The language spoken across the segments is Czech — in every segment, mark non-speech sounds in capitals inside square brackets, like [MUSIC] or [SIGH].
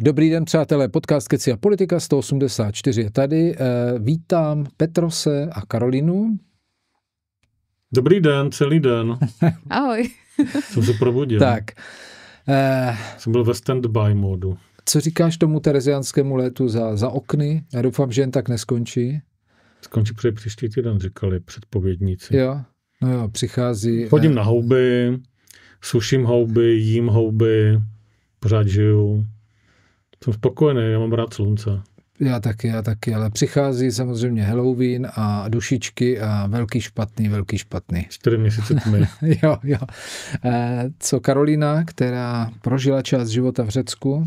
Dobrý den, přátelé, podcast Keci a politika 184 je tady. Eh, vítám Petrose a Karolinu. Dobrý den, celý den. [LAUGHS] Ahoj. Jsem se probudil. Tak. Eh, Jsem byl ve stand-by módu. Co říkáš tomu terezianskému létu za, za okny? Já doufám, že jen tak neskončí. Skončí před příští týden, říkali předpovědníci. Jo, no jo, přichází. Eh, Chodím na houby, suším houby, jím houby, pořád žiju. Jsem spokojený, já mám rád slunce. Já taky, já taky, ale přichází samozřejmě Halloween a dušičky a velký špatný, velký špatný. Čtyři měsíce tmy. [LAUGHS] jo, jo. E, co Karolina, která prožila část života v Řecku,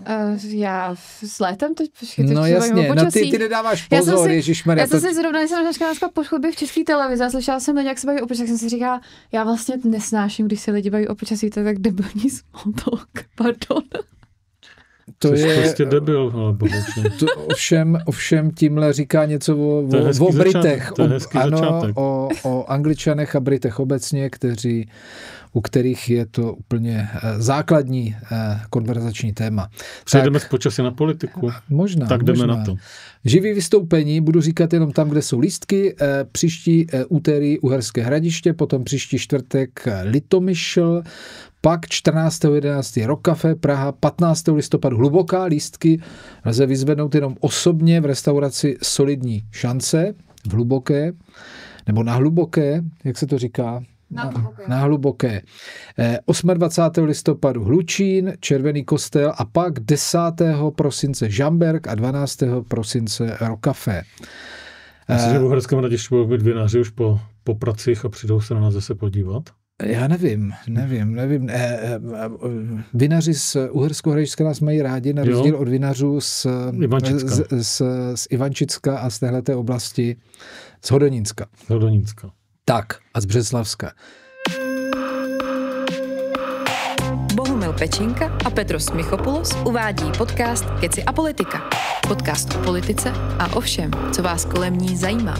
Uh, já s létem teď počkej, No jasně, no ty, ty nedáváš pozor, já si, ježišmarja. Já jsem to... si zrovna, jsem dneska dneska po chudbě v české televizi slyšela jsem lidi, jak se baví o počasí, jsem si říkala, já vlastně nesnáším, když se lidi baví o počasí, to je tak debilní smotok. [LAUGHS] pardon. To je prostě debil, ale no, To ovšem, ovšem tímhle říká něco o, o, o Britech. o, ano, o, o Angličanech a Britech obecně, kteří, u kterých je to úplně eh, základní eh, konverzační téma. Přejdeme z počasí na politiku. Možná. Tak jdeme možná. na to. Živý vystoupení budu říkat jenom tam, kde jsou lístky. Eh, příští úterý Uherské hradiště, potom příští čtvrtek Litomyšl, pak 14.11. Café Praha, 15. listopadu hluboká lístky lze vyzvednout jenom osobně v restauraci Solidní šance v hluboké, nebo na hluboké, jak se to říká, na, na hluboké. Na hluboké. 28. Eh, listopadu Hlučín, Červený kostel a pak 10. prosince Žamberg a 12. prosince Rokafé. Myslím, že v eh, Uherském radě budou být vinaři už po, po pracích a přijdou se na nás zase podívat. Já nevím, nevím, nevím. Eh, eh, vinaři z Uherského hradiska nás mají rádi, na rozdíl od vinařů z, Ivančicka. z, z, z Ivančicka a z téhleté oblasti, z Hodonínska. Z Hodonínska. Tak, a z Břeclavska. Bohumil Pečinka a Petros Michopoulos uvádí podcast Keci a politika. Podcast o politice a o všem, co vás kolem ní zajímá.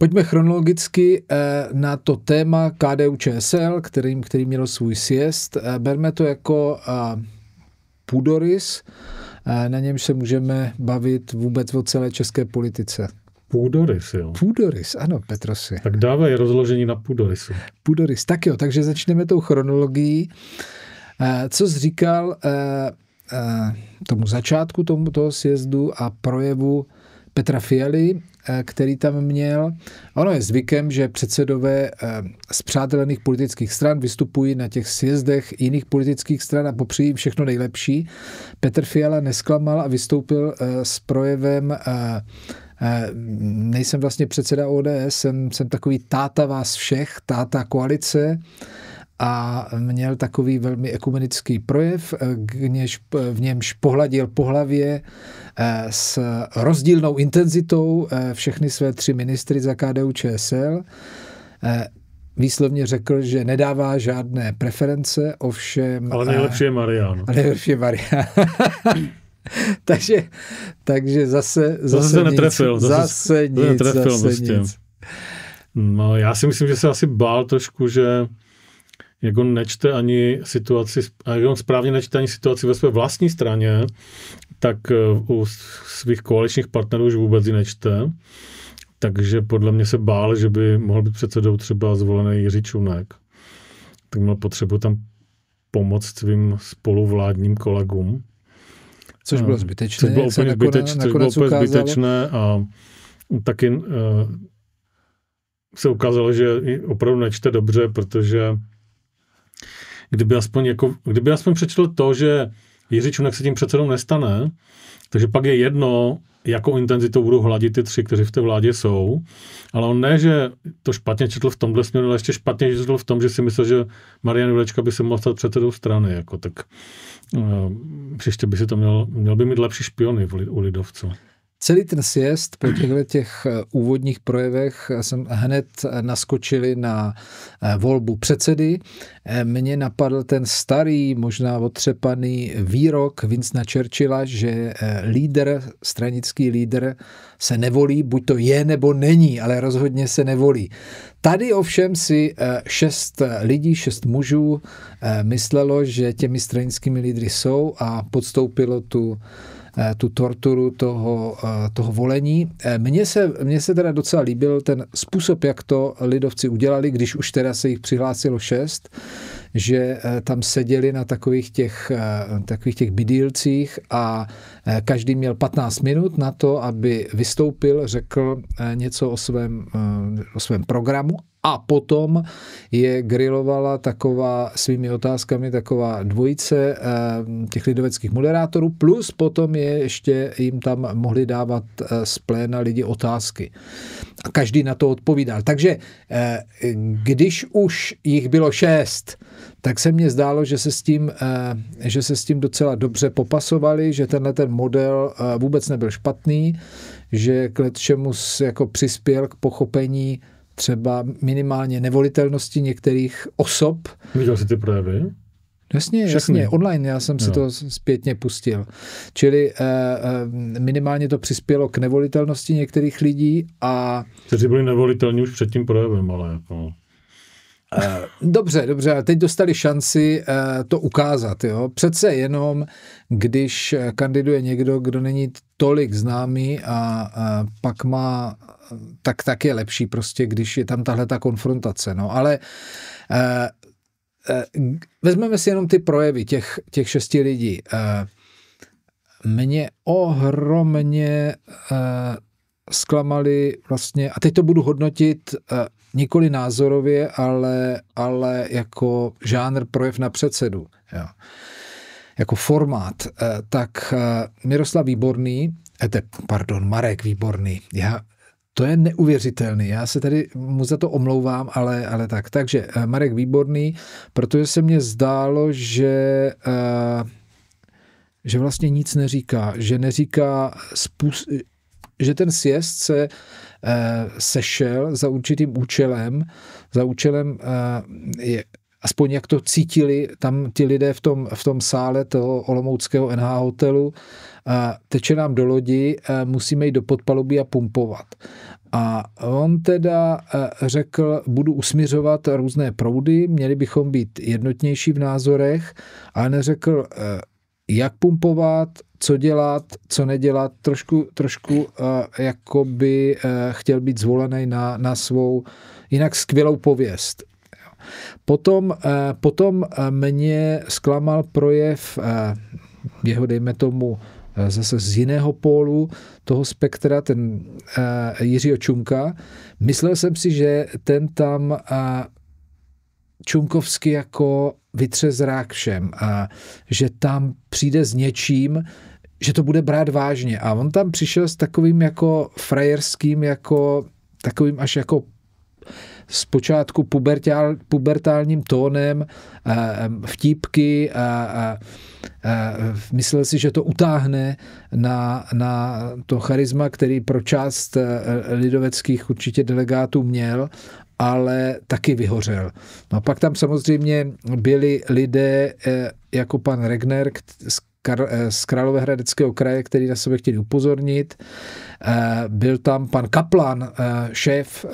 Pojďme chronologicky eh, na to téma KDU ČSL, kterým, který měl svůj sjezd. Eh, berme to jako eh, půdorys, na něm se můžeme bavit vůbec o celé české politice. Půdorys, jo. Půdorys, ano, Petrosi. Tak dávej rozložení na půdorysu. Půdorys, tak jo, takže začneme tou chronologií. Co jsi říkal tomu začátku tomu, toho sjezdu a projevu Petra Fialy, eh, který tam měl. Ono je zvykem, že předsedové eh, zpřátelených politických stran vystupují na těch sjezdech jiných politických stran a popřijí jim všechno nejlepší. Petr Fiala nesklamal a vystoupil eh, s projevem nejsem vlastně předseda ODS, jsem, jsem takový táta vás všech, táta koalice a měl takový velmi ekumenický projev, něž, v němž pohladil po hlavě eh, s rozdílnou intenzitou eh, všechny své tři ministry za KDU ČSL. Eh, výslovně řekl, že nedává žádné preference, ovšem... Ale nejlepší je Marian. Ale nejlepší je Marian. [LAUGHS] takže, takže zase, zase, zase se nic, netrefil. Zase, zase nic, netrefil zase prostě. nic. No, já si myslím, že se asi bál trošku, že jak on nečte ani situaci, jak on správně nečte ani situaci ve své vlastní straně, tak eh, u svých koaličních partnerů už vůbec ji nečte. Takže podle mě se bál, že by mohl být předsedou třeba zvolený Jiří Čunek. Tak měl potřebu tam pomoct svým spoluvládním kolegům. Což bylo eh, zbytečné. Což bylo úplně, nakonec, zbytečné, nakonec což bylo úplně zbytečné a taky uh, se ukázalo, že opravdu nečte dobře, protože kdyby aspoň, jako, kdyby aspoň přečetl to, že Jiří Čunek se tím předsedou nestane, takže pak je jedno, jakou intenzitou budou hladit ty tři, kteří v té vládě jsou. Ale on ne, že to špatně četl v tomhle směru, ale ještě špatně četl v tom, že si myslel, že Marian Jurečka by se mohl stát předsedou strany. Jako, tak eh, příště by si to měl, měl by mít lepší špiony u lidovců. Celý ten sjezd po těchto těch eh, úvodních projevech eh, jsem hned eh, naskočili na volbu předsedy. Mně napadl ten starý, možná otřepaný výrok Vincna Churchilla, že líder stranický líder se nevolí, buď to je nebo není, ale rozhodně se nevolí. Tady ovšem si šest lidí, šest mužů myslelo, že těmi stranickými lídry jsou a podstoupilo tu Eh, tu torturu toho, eh, toho volení. Eh, mně se, mně se teda docela líbil ten způsob, jak to lidovci udělali, když už teda se jich přihlásilo šest, že tam seděli na takových těch, takových těch bydílcích a každý měl 15 minut na to, aby vystoupil, řekl něco o svém, o svém programu a potom je grilovala taková svými otázkami taková dvojice eh, těch lidoveckých moderátorů, plus potom je ještě jim tam mohli dávat eh, z pléna lidi otázky. A každý na to odpovídal. Takže eh, když už jich bylo šest, tak se mně zdálo, že se s tím, že se s tím docela dobře popasovali, že tenhle ten model vůbec nebyl špatný, že k čemu jako přispěl k pochopení třeba minimálně nevolitelnosti některých osob. Viděl jsi ty projevy? Jasně, Všechny. jasně, online, já jsem si jo. to zpětně pustil. Čili eh, eh minimálně to přispělo k nevolitelnosti některých lidí a... Kteří byli nevolitelní už před tím projevem, ale jako... Eh, dobře, dobře, ale teď dostali šanci eh, to ukázat. Jo? Přece jenom, když eh, kandiduje někdo, kdo není tolik známý a pak má, tak, tak je lepší prostě, když je tam tahle ta konfrontace. No, ale vezmeme si jenom ty projevy těch, těch šesti lidí. Mě ohromně zklamali vlastně, a teď to budu hodnotit nikoli názorově, ale, ale jako žánr projev na předsedu, jo. jako formát, eh, tak eh, Miroslav Výborný, ete, eh, pardon, Marek Výborný, já to je neuvěřitelný. Já se tady mu za to omlouvám, ale, ale tak. Takže Marek Výborný, protože se mně zdálo, že, že vlastně nic neříká, že neříká, spus- že ten sjezd se uh, Eh, sešel za určitým účelem, za účelem eh, je, aspoň jak to cítili tam ti lidé v tom, v tom sále toho olomouckého NH hotelu, teče nám do lodi, eh, musíme jít do podpaluby a pumpovat. A on teda řekl, budu usmířovat různé proudy, měli bychom být jednotnější v názorech, ale neřekl, jak pumpovat, co dělat, co nedělat, trošku, trošku uh, by uh, chtěl být zvolený na, na svou jinak skvělou pověst. Potom, uh, potom mě zklamal projev uh, jeho, dejme tomu, uh, zase z jiného pólu toho spektra, ten uh, Jiřího Čunka. Myslel jsem si, že ten tam uh, Čunkovsky jako vytře zrák všem a že tam přijde s něčím, že to bude brát vážně. A on tam přišel s takovým jako frajerským, jako takovým až jako zpočátku pubertál, pubertálním tónem, a, eh, a vtípky a, a, a myslel si, že to utáhne na, na to charisma, který pro část eh, lidoveckých určitě delegátů měl ale taky vyhořel. No a pak tam samozřejmě byli lidé eh, jako pan Regner eh, z, Královéhradeckého kraje, který na sebe chtěli upozornit. Eh, byl tam pan Kaplan, šéf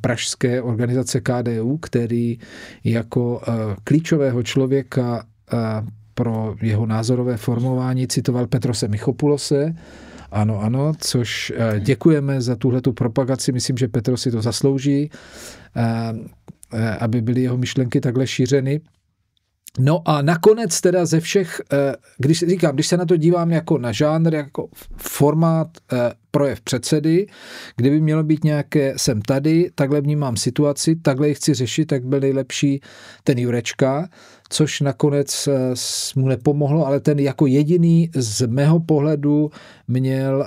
pražské organizace KDU, který jako klíčového člověka pro jeho názorové formování citoval Petrose Michopulose, ano, ano, což eh, děkujeme za tuhletu propagaci. Myslím, že Petro si to zaslouží, eh, eh, aby byly jeho myšlenky takhle šířeny. No a nakonec teda ze všech, eh, když říkám, když se na to dívám jako na žánr, jako formát eh, projev předsedy, kdyby mělo být nějaké jsem tady, takhle vnímám situaci, takhle ji chci řešit, tak byl nejlepší ten Jurečka, což nakonec eh, mu nepomohlo, ale ten jako jediný z mého pohledu měl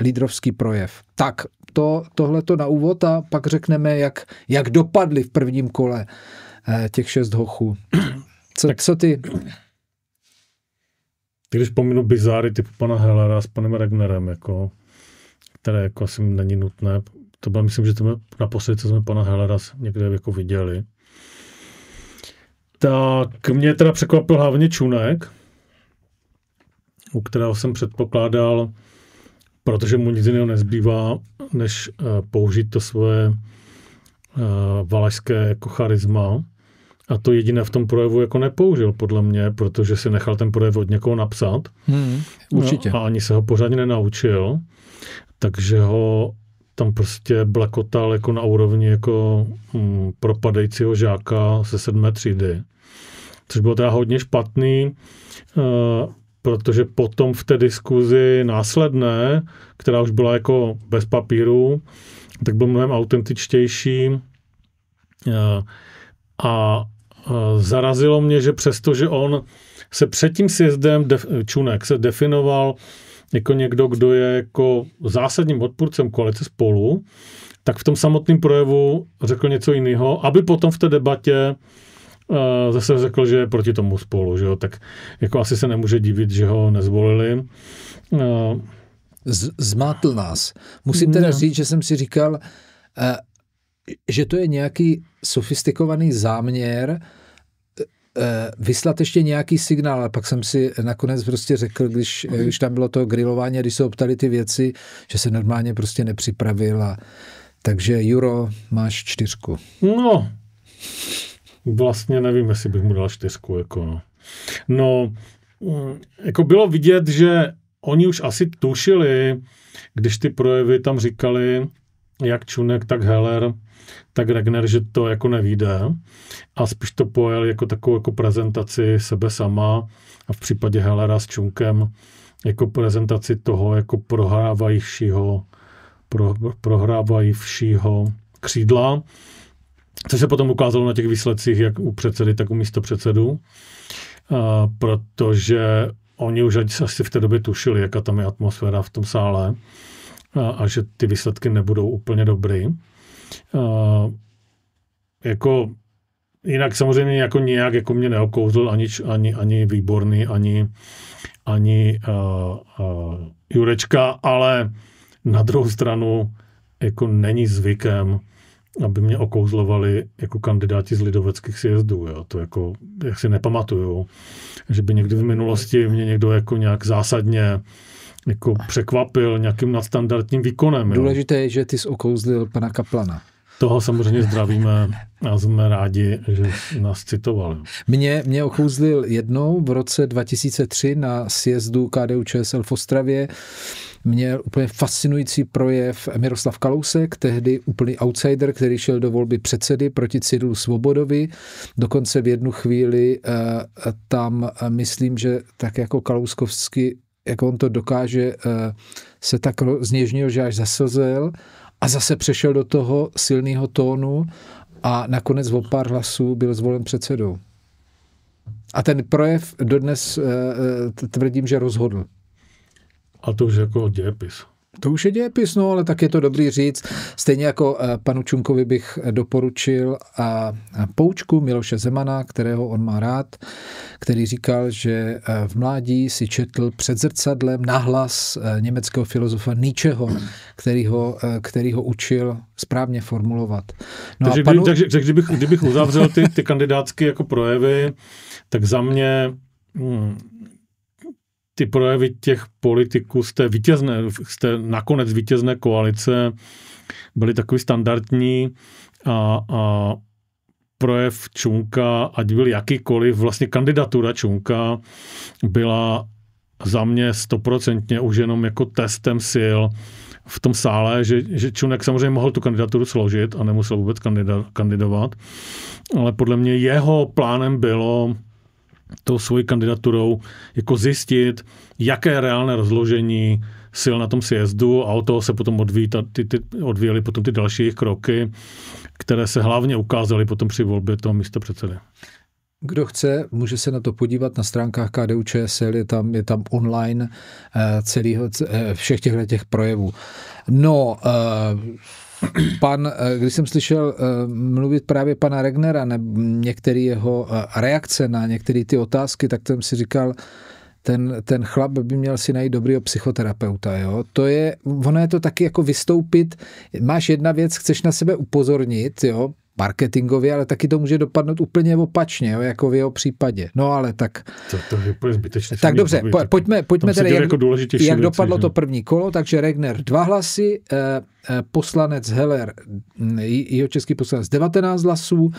lídrovský projev. Tak, to, tohle to na úvod a pak řekneme, jak, jak dopadly v prvním kole Eh, těch šest hochů. [CLEARS THROAT] Co, tak, co ty? Tak když pominu bizáry typu pana Hellera s panem Regnerem, jako, které jako asi není nutné, to bylo, myslím, že to jsme, naposledy, co jsme pana Hellera někde jako viděli, tak mě teda překvapil hlavně Čunek, u kterého jsem předpokládal, protože mu nic jiného nezbývá, než eh, použít to svoje uh, valašské jako charisma a to jediné v tom projevu jako nepoužil, podle mě, protože si nechal ten projev od někoho napsat. Hmm, určitě. No, a ani se ho pořádně nenaučil, takže ho tam prostě blakotal jako na úrovni jako hm, propadajícího žáka se sedmé třídy. Což bylo teda hodně špatný, e, protože potom v té diskuzi následné, která už byla jako bez papíru, tak byl mnohem autentičtější eh, a Eh, zarazilo mě, že přesto, že on se před tím sjezdem def, Čunek se definoval jako někdo, kdo je jako zásadním odpůrcem koalice spolu, tak v tom samotném projevu řekl něco jiného, aby potom v té debatě eh, zase řekl, že je proti tomu spolu, že jo? tak jako asi se nemůže divit, že ho nezvolili. Eh, Z- zmátl nás. Musím teda no. říct, že jsem si říkal, že to je nějaký sofistikovaný záměr, e, e, vyslat ještě nějaký signál, ale pak jsem si nakonec prostě řekl, když, mhm. když tam bylo to grilování, když se optali ty věci, že se normálně prostě nepřipravil a takže Juro, máš čtyřku. No, vlastně nevím, jestli bych mu dal čtyřku, jako no. No, mm, jako bylo vidět, že oni už asi tušili, když ty projevy tam říkali, jak Čunek, tak Heller, tak Regner, že to jako nevíde a spíš to pojel jako takovou jako prezentaci sebe sama a v případě Hellera s Čunkem jako prezentaci toho jako prohrávajícího, pro, prohrávajícího křídla, což se potom ukázalo na těch výsledcích jak u předsedy, tak u místo předsedu, a protože oni už asi v té době tušili, jaká tam je atmosféra v tom sále a, a že ty výsledky nebudou úplně dobrý. A, jako jinak samozřejmě jako nějak jako mě neokouzl ani, ani, ani výborný, ani, ani a, a, Jurečka, ale na druhou stranu jako není zvykem, aby mě okouzlovali jako kandidáti z lidoveckých sjezdů. Jo. To jako, jak si nepamatuju, že by někdy v minulosti mě někdo jako nějak zásadně jako překvapil nějakým nadstandardním výkonem. Důležité jo. je, že ty jsi okouzlil pana Kaplana. Toho samozřejmě zdravíme a jsme rádi, že nás citoval. Mě, mě okouzlil jednou v roce 2003 na sjezdu KDU ČSL v Ostravě. Měl úplně fascinující projev Miroslav Kalousek, tehdy úplný outsider, který šel do volby předsedy proti Cyrilu Svobodovi. Dokonce v jednu chvíli eh, tam eh, myslím, že tak jako kalouskovsky jak on to dokáže, eh, se tak zněžnil, že až zaslzel a zase přešel do toho silného tónu a nakonec o pár hlasů byl zvolen předsedou. A ten projev dodnes eh, eh, tvrdím, že rozhodl. A to už jako dějepis. To už je dějepis, no, ale tak je to dobrý říct. Stejně jako eh, panu Čunkovi bych doporučil a poučku Miloše Zemana, kterého on má rád, který říkal, že eh, v mládí si četl před zrcadlem nahlas eh, německého filozofa Nietzscheho, který ho, který ho učil správně formulovat. No takže, panu... takže, takže kdybych, kdybych uzavřel ty, ty kandidátské jako projevy, tak za mě hmm, ty projevy těch politiků z té, vítězné, z té nakonec vítězné koalice byly takový standardní a, a projev Čunka, ať byl jakýkoliv, vlastně kandidatura Čunka byla za mě stoprocentně už jenom jako testem sil v tom sále, že, že Čunek samozřejmě mohl tu kandidaturu složit a nemusel vůbec kandidovat, ale podle mě jeho plánem bylo tou svojí kandidaturou jako zjistit, jaké reálné rozložení sil na tom sjezdu a od toho se potom odvíjí ta, ty, ty, odvíjeli potom ty další jejich kroky, které se hlavně ukázaly potom při volbě toho místa předsedy. Kdo chce, může se na to podívat na stránkách KDU ČSL, je tam, je tam online eh, celýho, eh, všech těchto těch projevů. No, eh, pan, eh, když jsem slyšel eh, mluvit právě pana Regnera, ne, některé jeho eh, reakce na některé ty otázky, tak jsem si říkal, ten, ten chlap by měl si najít dobrýho psychoterapeuta, jo. To je, ono je to taky jako vystoupit, máš jedna věc, chceš na sebe upozornit, jo, marketingově, ale taky to může dopadnout úplně opačně, jo, jako v jeho případě. No ale tak... To, to je úplně zbytečné. Tak dobře, po, pojďme, pojďme tedy, jak, jako jak věci, dopadlo že? to první kolo, takže Regner dva hlasy, eh, eh poslanec Heller, mm, jeho český poslanec 19 hlasů,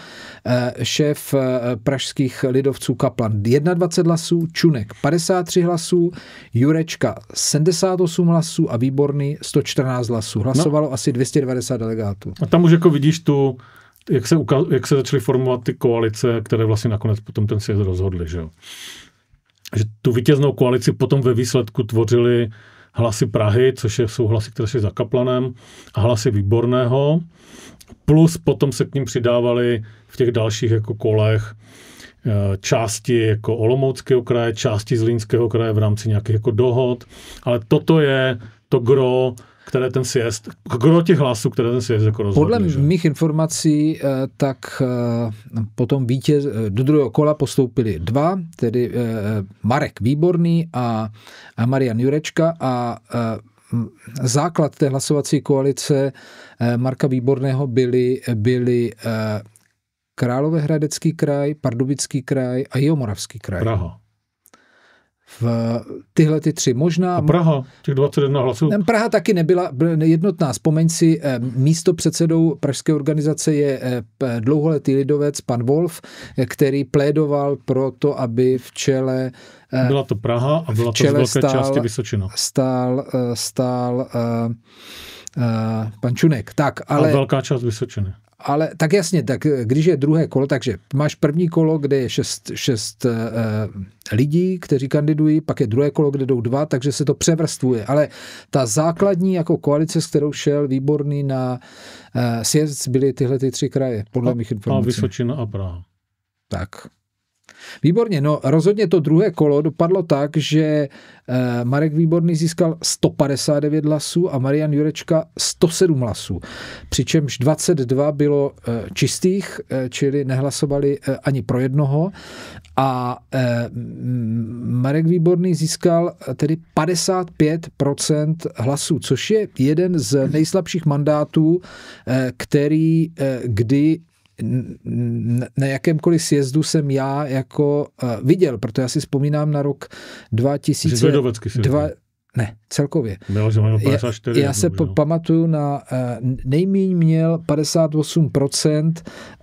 eh, šéf eh, pražských lidovců Kaplan 21 hlasů, Čunek 53 hlasů, Jurečka 78 hlasů a Výborný 114 hlasů. No. Hlasovalo no. asi 290 delegátů. A tam už jako vidíš tu jak se, jak se začaly formovat ty koalice, které vlastně nakonec potom ten sjezd rozhodly, že jo. Že tu vítěznou koalici potom ve výsledku tvořili hlasy Prahy, což jsou hlasy, které jsou za Kaplanem, a hlasy Výborného, plus potom se k ním přidávali v těch dalších jako kolech eh, části jako Olomouckého kraje, části Zlínského kraje v rámci nějakých jako dohod, ale toto je to gro které ten sjezd, kdo těch hlasů, které ten sjezd jako rozhodne. Podle že? mých informací, eh, tak eh, potom vítěz, eh, do druhého kola postoupili dva, tedy Marek Výborný a Marian Jurečka a základ té hlasovací koalice Marka Výborného byly, byly Královéhradecký kraj, Pardubický kraj a Jihomoravský kraj. Praha v tyhle ty tři. Možná... A Praha, těch 21 hlasů. Praha taky nebyla jednotná. Vzpomeň si, eh, místo předsedou pražské organizace je eh, dlouholetý lidovec pan Wolf, eh, který plédoval pro to, aby v čele byla to Praha a byla to z velké stál, části Vysočina. Stál, stál, stál Uh, pan Čunek. Tak, ale... A velká část Vysočiny ale tak jasně, tak eh, když je druhé kolo, takže máš první kolo, kde je šest, šest uh, lidí, kteří kandidují, pak je druhé kolo, kde jdou dva, takže se to převrstvuje. Ale ta základní jako koalice, s kterou šel výborný na uh, sjezd, byly tyhle ty tři kraje, podle a, mých informací. A Vysočina a Praha. Tak. Výborně, no rozhodně to druhé kolo dopadlo tak, že eh, Marek Výborný získal 159 hlasů a Marian Jurečka 107 hlasů, přičemž 22 bylo eh, čistých, eh, čili nehlasovali ani pro jednoho a Marek Výborný získal tedy 55% hlasů, což je jeden z nejslabších mandátů, který kdy na jakémkoliv sjezdu jsem já jako uh, viděl, protože já si vzpomínám na rok 2000, ne, celkově. Měl, že 54, já, já se po, pamatuju na, eh, nejmíň měl 58%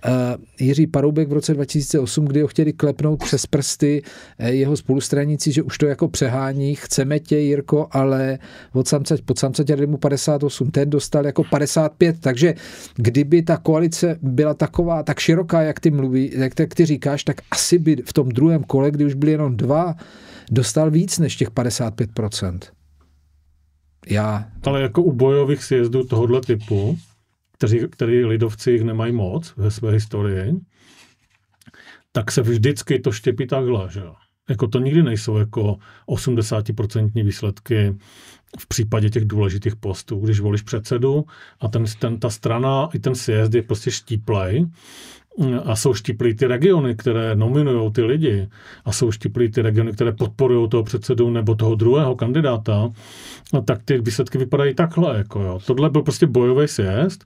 eh, Jiří Paroubek v roce 2008, kdy ho chtěli klepnout přes prsty eh, jeho spolustranici, že už to jako přehání, chceme tě, Jirko, ale od samcať, pod samcať dali mu 58, ten dostal jako 55, takže kdyby ta koalice byla taková, tak široká, jak ty mluví, jak, jak ty říkáš, tak asi by v tom druhém kole, kdy už byly jenom dva, dostal víc než těch 55% já... Ale jako u bojových sjezdů tohohle typu, který, který lidovci jich nemají moc ve své historii, tak se vždycky to štěpí takhle, že jo. Jako to nikdy nejsou jako 80% výsledky v případě těch důležitých postů. Když volíš předsedu a ten, ten, ta strana i ten sjezd je prostě štíplej, a jsou štiplí ty regiony, které nominují ty lidi a jsou štiplí ty regiony, které podporují toho předsedu nebo toho druhého kandidáta, no, tak ty výsledky vypadají takhle. Jako jo. Tohle byl prostě bojový sjezd,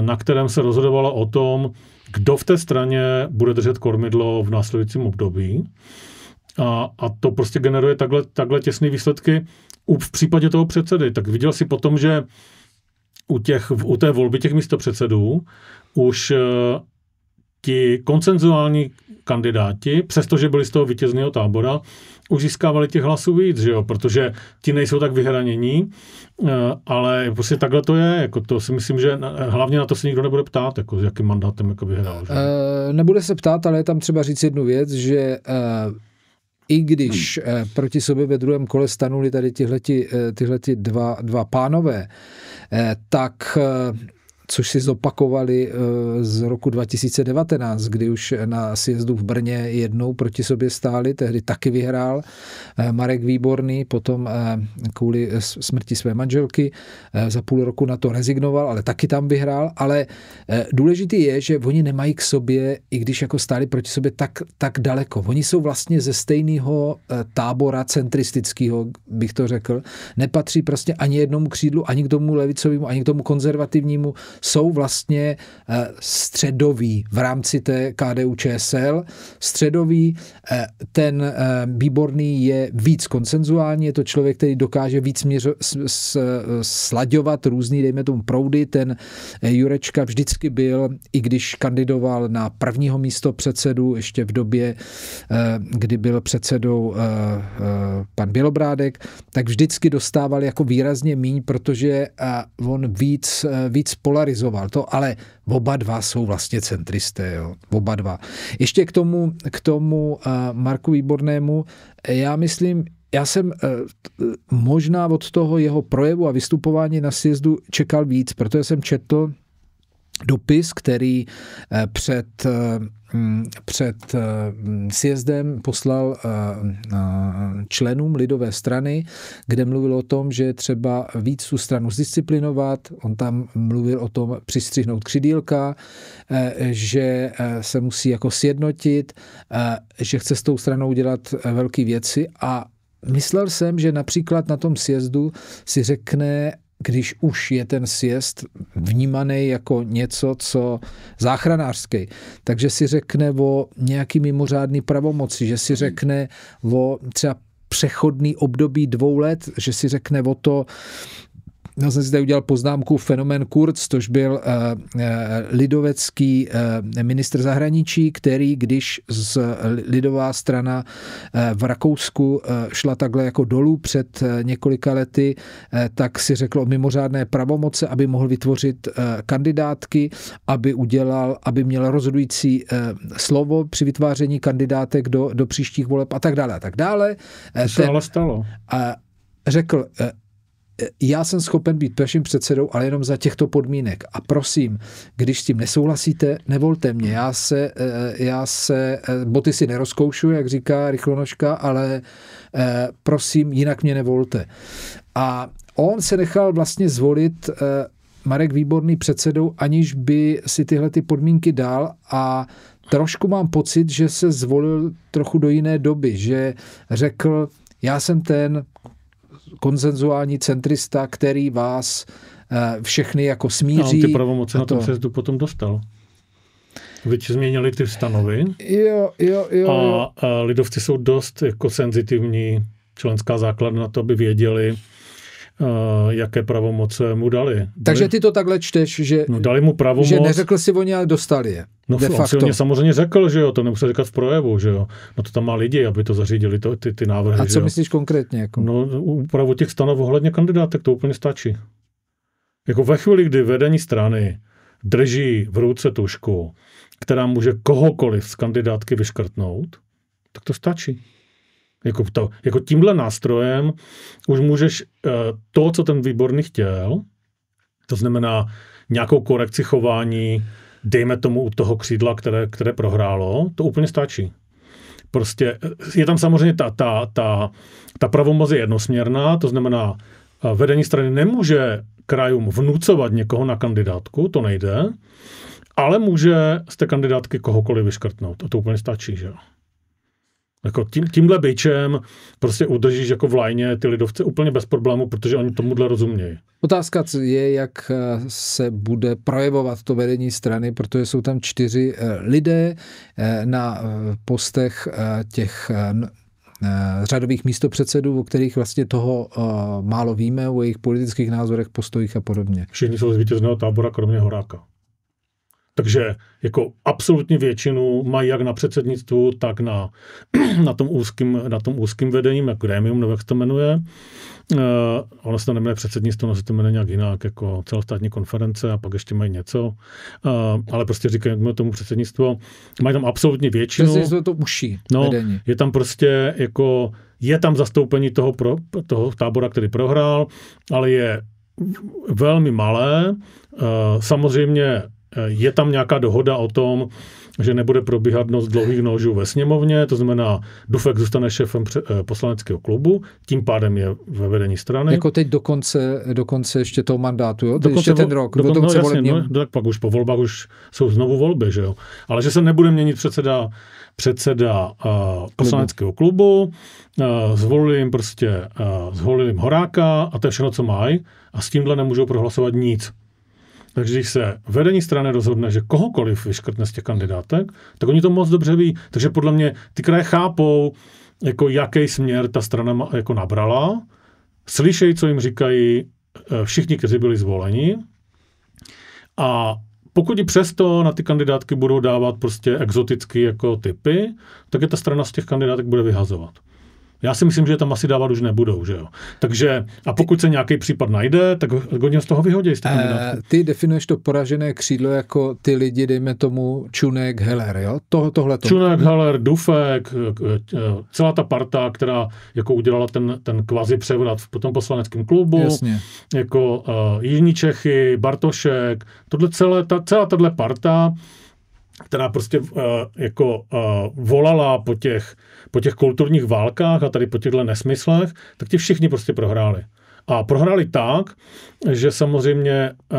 na kterém se rozhodovalo o tom, kdo v té straně bude držet kormidlo v následujícím období. A, a to prostě generuje takhle, takhle těsné výsledky v případě toho předsedy. Tak viděl si potom, že u, těch, u té volby těch místopředsedů už eh, ti koncenzuální kandidáti, přestože byli z toho vítězného tábora, už získávali těch hlasů víc, že jo? protože ti nejsou tak vyhranění, eh, ale prostě takhle to je, jako to si myslím, že hlavně na to se nikdo nebude ptát, jako s jakým mandátem jako vyhrál. Že? Eh, nebude se ptát, ale je tam třeba říct jednu věc, že eh, i když hmm. proti sobě ve druhém kole stanuli tady tyhleti, tyhleti dva, dva pánové, tak což si zopakovali eh, z roku 2019, kdy už na sjezdu v Brně jednou proti sobě stáli, tehdy taky vyhrál eh, Marek Výborný, potom eh, kvůli smrti své manželky za půl roku na to rezignoval, ale taky tam vyhrál, ale důležitý je, že oni nemají k sobě, i když jako stáli proti sobě tak, tak daleko. Oni jsou vlastně ze stejného tábora centristického, bych to řekl. Nepatří prostě ani jednomu křídlu, ani k tomu levicovému, ani k tomu konzervativnímu jsou vlastně eh, středoví v rámci té KDU ČSL. Středový, eh, ten eh, výborný je víc konsenzuální, je to člověk, který dokáže víc směřo, slaďovat různý, dejme tomu, proudy. Ten Jurečka vždycky byl, i když kandidoval na prvního místo předsedu, ještě v době, kdy byl předsedou pan Bělobrádek, tak vždycky dostával jako výrazně míň, protože on víc, víc polarizoval polarizoval. to, ale oba dva jsou vlastně centristé, jo. oba dva. Ještě k tomu, k tomu eh, Marku Výbornému, já myslím, já jsem eh, možná od toho jeho projevu a vystupování na sjezdu čekal víc, protože jsem četl dopis, který eh, před eh, mm, před eh, sjezdem poslal členům lidové strany, kde mluvil o tom, že třeba víc tu stranu zdisciplinovat. On tam mluvil o tom přistřihnout křidílka, že se musí jako sjednotit, že chce s tou stranou dělat velké věci a Myslel jsem, že například na tom sjezdu si řekne když už je ten sjezd vnímaný jako něco, co záchranářský, takže si řekne o nějaký mimořádný pravomoci, že si hmm. řekne o třeba přechodný období dvou let, že si řekne o to, já jsem si tady udělal poznámku fenomen Kurz, tož byl eh, eh, lidovecký eh, ministr zahraničí, který, když z lidová strana v Rakousku šla takhle jako dolů před několika lety, tak si řekl o mimořádné pravomoce, aby mohl vytvořit kandidátky, aby udělal, aby měl rozhodující slovo při vytváření kandidátek do, do příštích voleb a tak dále a tak dále. To se ale stalo. A řekl, já jsem schopen být peším předsedou, ale jenom za těchto podmínek. A prosím, když s tím nesouhlasíte, nevolte mě. Já se, eh, já se eh, boty si nerozkoušu, jak říká Rychlonožka, ale eh, prosím, jinak mě nevolte. A on se nechal vlastně zvolit Marek Výborný předsedou, aniž by si tyhle ty podmínky dal a trošku mám pocit, že se zvolil trochu do jiné doby, že řekl, já jsem ten, konsenzuální centrista, který vás eh, všechny jako no, smíří. No, ty pravomoce to... na tom sjezdu potom dostal. Vyč změnili ty stanovy. Jo, jo, jo. A, a eh, lidovci jsou dost jako senzitivní členská základna na to, aby věděli, Eh, jaké pravomoce mu dali. Takže ty to takhle čteš, že, no, dali mu pravomoc, že neřekl si o ně, ale dostali je. No de on si o ně samozřejmě řekl, že jo, to nemusí říkat v projevu, že jo. No to tam má lidi, aby to zařídili, to, ty, ty návrhy. A co myslíš konkrétně? Jako? No úpravu těch stanov ohledně kandidátek, to úplně stačí. Jako ve chvíli, kdy vedení strany drží v ruce tušku, která může kohokoliv z kandidátky vyškrtnout, tak to stačí. Jako, to, jako tímhle nástrojem už můžeš eh, to, co ten výborný chtěl, to znamená nějakou korekci chování, dejme tomu u toho křídla, které, které prohrálo, to úplně stačí. Prostě eh, je tam samozřejmě ta, ta, ta, ta pravomoc je jednosměrná, to znamená, eh, vedení strany nemůže krajům vnucovat někoho na kandidátku, to nejde, ale může z té kandidátky kohokoliv vyškrtnout. A to úplně stačí, že jo. Jako tím, tímhle byčem prostě udržíš jako v lajně ty lidovce úplně bez problému, protože oni tomuhle rozumějí. Otázka je, jak eh, se bude projevovat to vedení strany, protože jsou tam čtyři eh, lidé eh, na postech těch řadových místopředsedů, o kterých vlastně toho málo víme, o jejich politických názorech, postojích a podobně. Všichni jsou z vítězného tábora, kromě Horáka. Takže jako absolutně většinu mají jak na předsednictvu, tak na, [CLEARS THROAT] na, tom, úzkým, na tom úzkým vedením, jako gremium, nebo jak se to jmenuje. Uh, ono se to nemenuje předsednictvo, ono se to jmenuje nějak jinak, jako celostátní konference a pak ještě mají něco. Uh, ale prostě říkají tomu předsednictvo, mají tam absolutně většinu. Předsednictvo to uší no, vedení. Je tam prostě jako, je tam zastoupení toho, pro, toho tábora, který prohrál, ale je velmi malé. Uh, samozřejmě Eh, je tam nějaká dohoda o tom, že nebude probíhat noc dlouhých nožů ve sněmovně, to znamená, Dufek zůstane šéfem eh, poslaneckého klubu, tím pádem je ve vedení strany. Jako teď do konce, do konce ještě toho mandátu, jo? Dokonce, ještě ten rok. Dokonce, do konce no, jasně, no, tak pak už po volbách už jsou znovu volby, že jo. Ale že se nebude měnit předseda, předseda uh, poslaneckého klubu, uh, zvolili jim prostě, uh, zvolili jim Horáka a to je všechno, co mají a s tímhle nemůžou prohlasovat nic. Takže když se vedení strany rozhodne, že kohokoliv vyškrtne z těch kandidátek, tak oni to moc dobře ví. Takže podle mě ty kraje chápou, jako jaký směr ta strana jako nabrala, slyšejí, co jim říkají eh, všichni, kteří byli zvoleni a pokud i přesto na ty kandidátky budou dávat prostě exotický jako typy, tak je ta strana z těch kandidátek bude vyhazovat. Já si myslím, že tam asi dávat už nebudou, že jo. Takže a pokud se nějaký případ najde, tak hodně z toho vyhodí. Z toho eh, ty definuješ to poražené křídlo jako ty lidi, dejme tomu Čunek, Heller, jo? to. tohle Čunek, Heller, Dufek, eh, eh, celá ta parta, která jako udělala ten, ten kvazi převrat v tom poslaneckém klubu, Jasně. jako uh, Jiní Čechy, Bartošek, tohle celé, ta, celá tahle parta, která prostě uh, jako uh, volala po těch po těch kulturních válkách a tady po těchto nesmyslech, tak ti všichni prostě prohráli. A prohráli tak, že samozřejmě uh,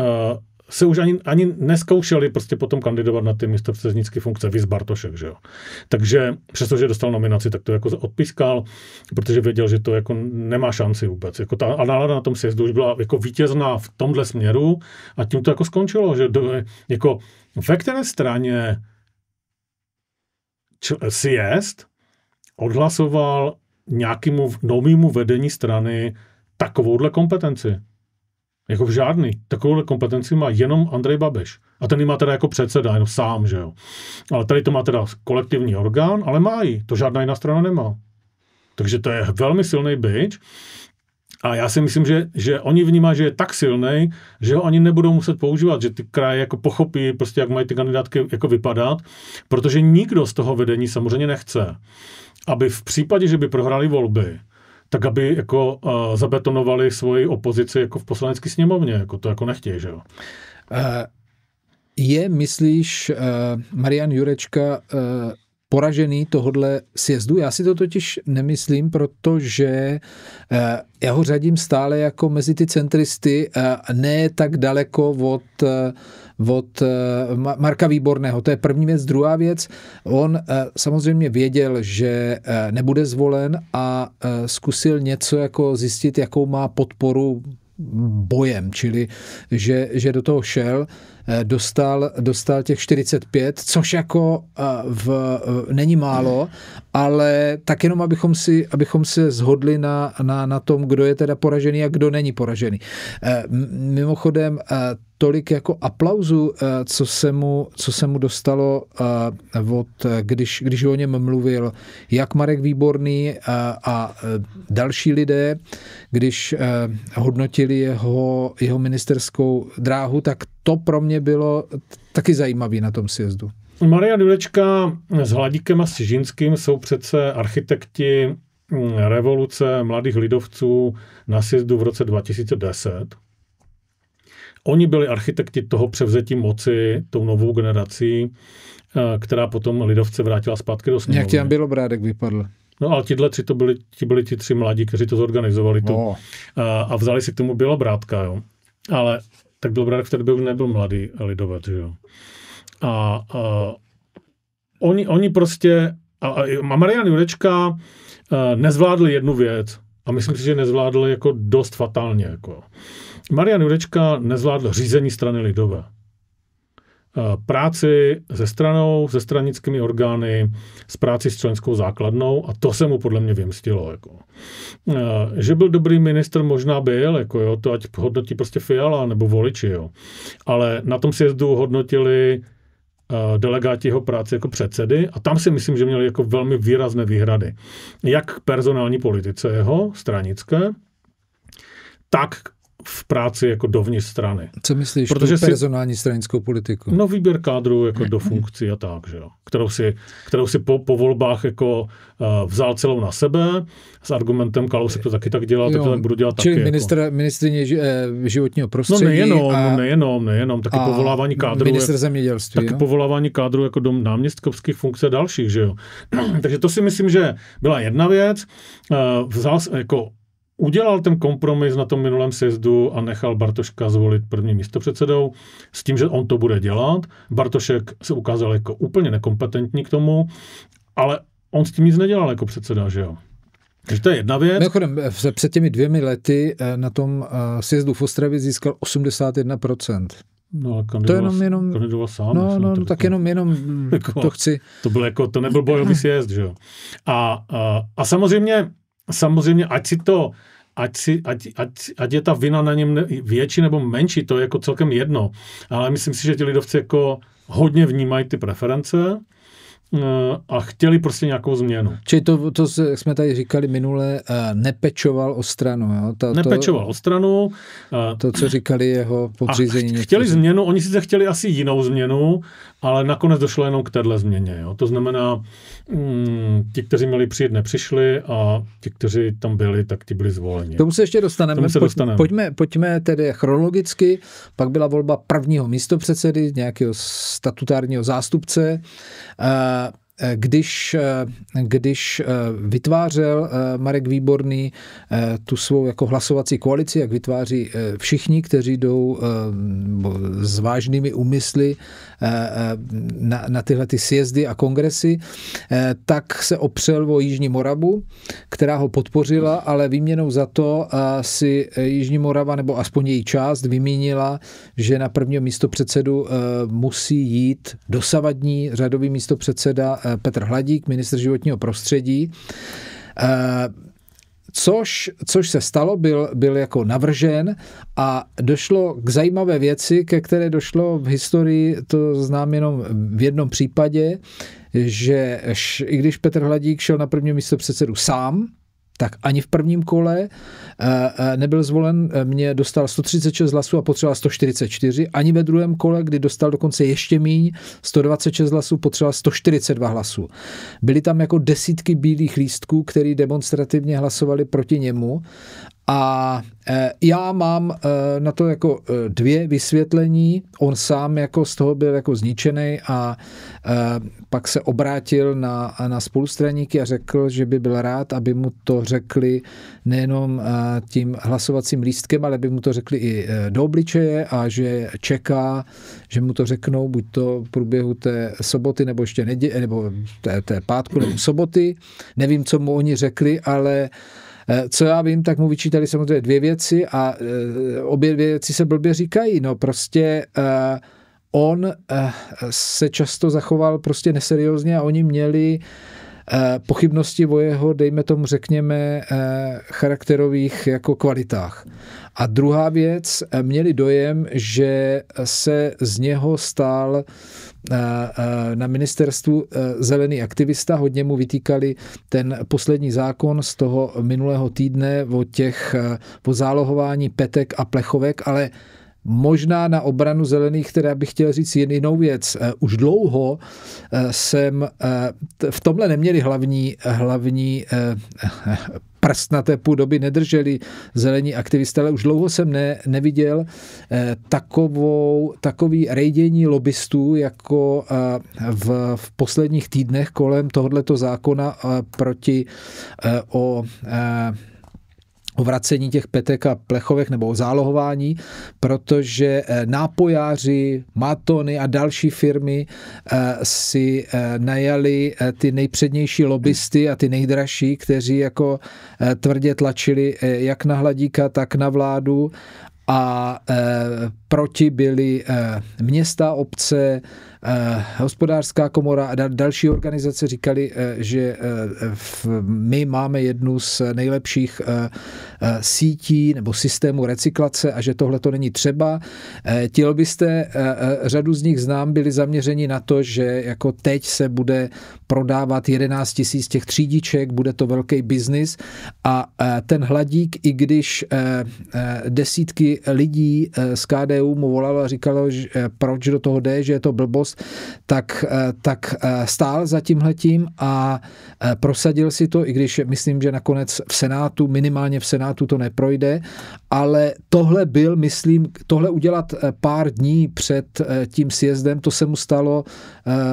se už ani, ani neskoušeli prostě potom kandidovat na ty místopředsednické funkce, vys Bartošek, že jo. Takže přestože dostal nominaci, tak to jako odpískal, protože věděl, že to jako nemá šanci vůbec. Jako ta nálada na tom sjezdu už byla jako vítězná v tomhle směru a tím to jako skončilo, že do, jako ve které straně č- si odhlasoval nějakému novému vedení strany takovouhle kompetenci. Jako v žádný. Takovouhle kompetenci má jenom Andrej Babiš. A ten ji má teda jako předseda, jenom sám, že jo. Ale tady to má teda kolektivní orgán, ale má ji. To žádná jiná strana nemá. Takže to je velmi silný byč. A já si myslím, že, že oni vnímají, že je tak silný, že ho ani nebudou muset používat, že ty kraje jako pochopí, prostě jak mají ty kandidátky jako vypadat, protože nikdo z toho vedení samozřejmě nechce, aby v případě, že by prohráli volby, tak aby jako uh, zabetonovali svoji opozici jako v poslanecké sněmovně, jako to jako nechtějí, že jo. Uh, je, myslíš, uh, Marian Jurečka uh poražený tohodle sjezdu. Já si to totiž nemyslím, protože eh, já ho řadím stále jako mezi ty centristy, eh, ne tak daleko od, eh, od Marka Výborného. To je první věc. Druhá věc, on samozřejmě věděl, že nebude zvolen a zkusil něco jako zjistit, jakou má podporu bojem, čili že, že do toho šel. Eh, dostal, dostal těch 45, což jako eh, v, eh, není málo, ale tak jenom, abychom, si, abychom se zhodli na, na, na tom, kdo je teda poražený a kdo není poražený. Mimochodem, tolik jako aplauzu, eh, co se mu, co se mu dostalo eh, od, když, když o něm mluvil jak Marek Výborný eh, a, a další lidé, když hodnotili jeho, jeho ministerskou dráhu, tak to pro mě bylo taky zajímavé na tom sjezdu. Maria Dulečka s Hladíkem a Sižinským jsou přece architekti mm, revoluce mladých lidovců na sjezdu v roce 2010. Oni byli architekti toho převzetí moci tou novou generací, eh, která potom lidovce vrátila zpátky do sněmovny. Jak těm tam bylo brádek vypadl? No ale tihle tři to byli, ti byli ti tři mladí, kteří to zorganizovali. Tu, no. a, a, vzali si k tomu Bělobrátka, jo. Ale tak Bělobrádek v té době nebyl mladý lidovec, jo. A, a oni, oni prostě, a, a Marian Jurečka eh, nezvládl jednu věc, a myslím si, že nezvládl jako dost fatálně. Jako. Marian Jurečka nezvládl řízení strany lidové. Eh, práci se stranou, se stranickými orgány, s práci s členskou základnou a to se mu podle mě vymstilo. Jako. Eh, že byl dobrý ministr, možná byl, jako jo, to ať hodnotí prostě Fiala nebo voliči, jo. ale na tom sjezdu hodnotili eh, delegáti jeho práce jako předsedy a tam si myslím, že měli jako velmi výrazné výhrady. Jak k personální politice jeho, stranické, tak v práci jako dovnitř strany. Co myslíš, Protože tu personální si, stranickou politiku? No výběr kádru jako do funkcí a tak, že jo. Kterou si, kterou si po, po volbách jako uh, vzal celou na sebe s argumentem Kalousek to taky tak dělal, tak to tak budu dělat čili taky. Čili jako. ministrině eh, životního no, prostředí. No nejenom, a, no, nejenom, nejenom, taky povolávání kádru. Minister zemědělství. Taky jo? povolávání kádru jako do náměstkovských funkcí a dalších, že jo. [CLEARS THROAT] Takže to si myslím, že byla jedna věc. Uh, vzal jako udělal ten kompromis na tom minulém sjezdu a nechal Bartoška zvolit první místo s tím, že on to bude dělat. Bartošek se ukázal jako úplně nekompetentní k tomu, ale on s tím nic nedělal jako předseda, že jo. Takže to je jedna věc. Mimochodem, eh, před těmi dvěmi lety eh, na tom eh, sjezdu v Ostravě získal 81%. No, to jenom, jenom, kandidoval sám. No, no, no tak to, jenom, jenom [LAUGHS] jako, to chci. To, byl jako, to nebyl bojový sjezd, že jo. A, a, a samozřejmě, samozřejmě, ať si to ať, si, ať, ať, ať je ta vina na něm větší nebo menší, to je jako celkem jedno. Ale myslím si, že ti lidovci jako hodně vnímají ty preference eh, a chtěli prostě nějakou změnu. Čili to, to jsme tady říkali minule, eh, nepečoval o stranu. Jo? Ta, nepečoval to, o stranu. To, co eh, říkali jeho podřízení. A chtěli změnu, oni sice chtěli asi jinou změnu, ale nakonec došlo jenom k téhle změně. Jo. To znamená, mm, ti, kteří měli přijít, nepřišli a ti, kteří tam byli, tak ti byli zvoleni. To tomu se ještě dostaneme. Tomu se Pojď, Pojďme, pojďme tedy chronologicky. Pak byla volba prvního místopředsedy, nějakého statutárního zástupce. Uh, Eh, když, eh, když eh, vytvářel Marek Výborný tu svou jako hlasovací koalici, jak vytváří všichni, kteří jdou s vážnými úmysly na, na tyhle ty sjezdy a kongresy, tak se opřel o Jižní Moravu, která ho podpořila, ale výměnou za to si Jižní Morava, nebo aspoň její část, vymínila, že na prvního místo předsedu musí jít dosavadní řadový místo předseda Petr Hladík, ministr životního prostředí. Eh, což, což se stalo, byl, byl jako navržen a došlo k zajímavé věci, ke které došlo v historii, to znám jenom v jednom případě, že i když Petr Hladík šel na první místo předsedu sám, tak ani v prvním kole eh, eh, nebyl zvolen, eh, mě dostal 136 hlasů a potřeboval 144, ani ve druhém kole, kdy dostal dokonce ještě míň, 126 hlasů, potřeboval 142 hlasů. Byly tam jako desítky bílých lístků, který demonstrativně hlasovali proti němu a e, já mám e, na to jako e, dvě vysvětlení. On sám jako z toho byl jako zničený a pak se obrátil na, na spolustraníky a řekl, že by byl rád, aby mu to řekli nejenom tím hlasovacím lístkem, ale by mu to řekli i do obličeje a že čeká, že mu to řeknou buď to v průběhu té soboty nebo ještě nedě, nebo té, té pátku nebo soboty. Nevím, co mu oni řekli, ale Eh, co já vím, tak mu vyčítali samozřejmě dvě věci a eh, obě dvě věci se blbě říkají. No prostě eh, on se často zachoval prostě neseriózně a oni měli Eh, pochybnosti o jeho, dejme tomu, řekněme, eh, charakterových jako kvalitách. A druhá věc, eh, měli dojem, že se z něho stál na ministerstvu zelený aktivista. Hodně mu vytýkali ten poslední zákon z toho minulého týdne o těch o zálohování petek a plechovek, ale Možná na obranu zelených, která bych chtěl říct jen jinou věc. Eh, už dlouho eh, jsem eh, v tomhle neměli hlavní, hlavní [LAUGHS] prst na té půl doby nedrželi zelení aktivisté, ale už dlouho jsem ne, neviděl takovou, takový rejdění lobbystů, jako v, v posledních týdnech kolem tohoto zákona proti o o vracení těch petek a plechovek nebo o zálohování, protože eh, nápojáři, matony a další firmy eh, si eh, najali ty nejpřednější lobbysty a ty nejdražší, kteří jako tvrdě tlačili jak na hladíka, tak na vládu a proti byly eh, města, obce, eh, hospodářská komora a další organizace říkali, eh, že my máme jednu z nejlepších sítí nebo systému recyklace a že tohle to není třeba. Ti lobbyste, řadu z nich znám, byli zaměřeni na to, že jako teď se bude prodávat 11 tisíc těch třídiček, bude to velký biznis a ten hladík, i když desítky lidí z KDU STU mu volal a říkal, že, eh, proč do toho jde, že je to blbost, tak, eh, tak eh, stál za tímhletím a prosadil si to, i když myslím, že nakonec v Senátu, minimálně v Senátu to neprojde, ale tohle byl, myslím, tohle udělat pár dní před tím sjezdem, to se mu stalo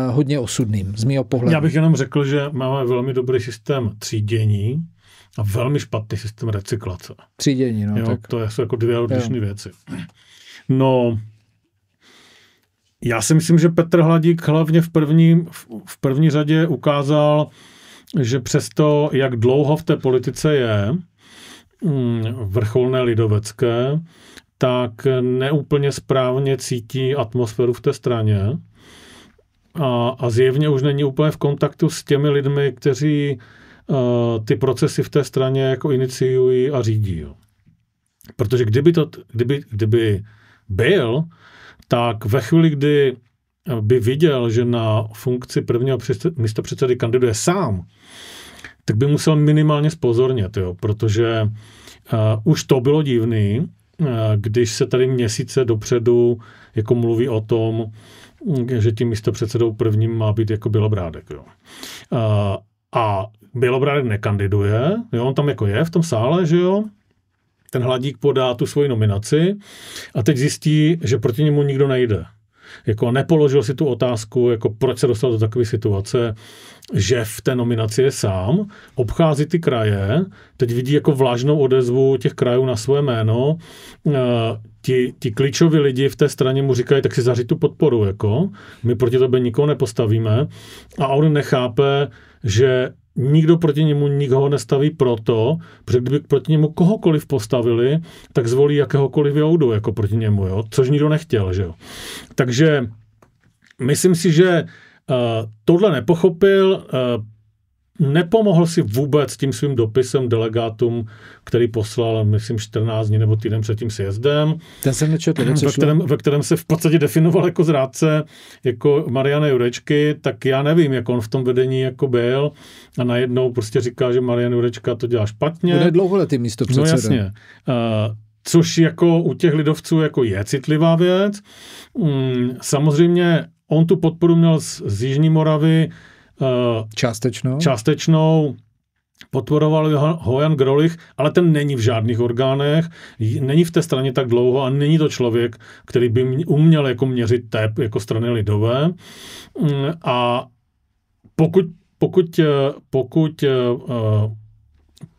hodně osudným, z mého pohledu. Já bych jenom řekl, že máme velmi dobrý systém třídění, a velmi špatný systém recyklace. Třídění, no. Jo, tak. To jsou jako dvě odlišné věci. No, já si myslím, že Petr Hladík hlavně v první, v první řadě ukázal, že přesto, jak dlouho v té politice je, mm, vrcholné lidovecké, tak neúplně správně cítí atmosféru v té straně a, a zjevně už není úplně v kontaktu s těmi lidmi, kteří uh, ty procesy v té straně jako iniciují a řídí. Jo. Protože kdyby, to, kdyby, kdyby byl, tak ve chvíli, kdy eh, by viděl, že na funkci prvního místo předsedy kandiduje sám, tak by musel minimálně spozornět, jo, protože uh, už to bylo divný, uh, když se tady měsíce dopředu jako mluví o tom, mm, že tím místo předsedou prvním má být jako Bělobrádek. Jo. Uh, a Bělobrádek nekandiduje, jo, on tam jako je v tom sále, že jo, ten hladík podá tu svoji nominaci a teď zjistí, že proti němu nikdo nejde. Jako nepoložil si tu otázku, jako proč se dostal do takové situace, že v té nominaci je sám, obchází ty kraje, teď vidí jako vlážnou odezvu těch krajů na své jméno, eh, ti, ti klíčoví lidi v té straně mu říkají, tak si zaři tu podporu, jako, my proti tobě nikoho nepostavíme a on nechápe, že nikdo proti němu nikoho nestaví proto, protože kdyby proti němu kohokoliv postavili, tak zvolí jakéhokoliv joudu jako proti němu, jo? což nikdo nechtěl. Že jo? Takže myslím si, že Uh, tohle nepochopil, uh, nepomohl si vůbec tím svým dopisem delegátům, který poslal, myslím, 14 dní nebo týden před tím sjezdem. Ten jsem nečetl, ten ve, kterém, ve kterém se v podstatě definoval jako zrádce, jako Mariana Jurečky, tak já nevím, jak on v tom vedení jako byl a najednou prostě říká, že Mariana Jurečka to dělá špatně. Bude dlouholetý místo předsedem. No jasně. Uh, což jako u těch lidovců jako je citlivá věc. Um, samozřejmě on tu podporu měl z, z Jižní Moravy, Eh, částečnou. Částečnou. Podporoval ho Jan Grolich, ale ten není v žádných orgánech, není v té straně tak dlouho a není to člověk, který by uměl jako měřit tep jako strany lidové. Mm, a pokud, pokud, eh, pokud eh,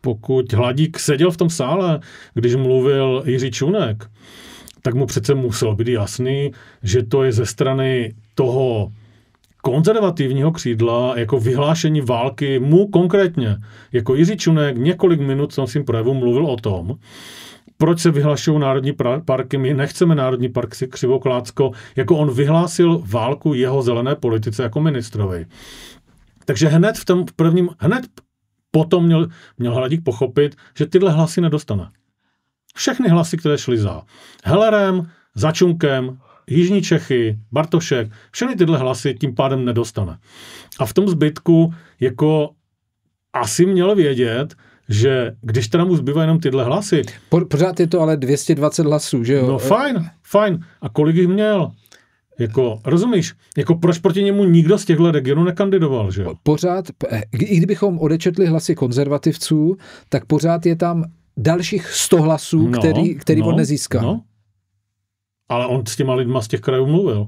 pokud Hladík seděl v tom sále, když mluvil Jiří Čunek, tak mu přece muselo být jasný, že to je ze strany toho konzervativního křídla jako vyhlášení války mu konkrétně. Jako Jiří Čunek několik minut jsem svým projevu mluvil o tom, proč se vyhlašují národní parky, my nechceme národní park si Křivoklácko, jako on vyhlásil válku jeho zelené politice jako ministrovi. Takže hned v tom prvním, hned potom měl, měl Hladík pochopit, že tyhle hlasy nedostane. Všechny hlasy, které šly za Hellerem, za Čunkem, Jižní Čechy, Bartošek, všechny tyhle hlasy tím pádem nedostane. A v tom zbytku jako asi měl vědět, že když teda mu zbývají jenom tyhle hlasy... Pořád je to ale 220 hlasů, že jo? No fajn, fajn. A kolik jich měl? Jako, rozumíš? Jako proč proti němu nikdo z těchto regionů nekandidoval, že? Pořád, eh, i kdybychom odečetli hlasy konzervativců, tak pořád je tam dalších 100 hlasů, no, který, který no, on nezískal. No, ale on s těma lidma z těch krajů mluvil.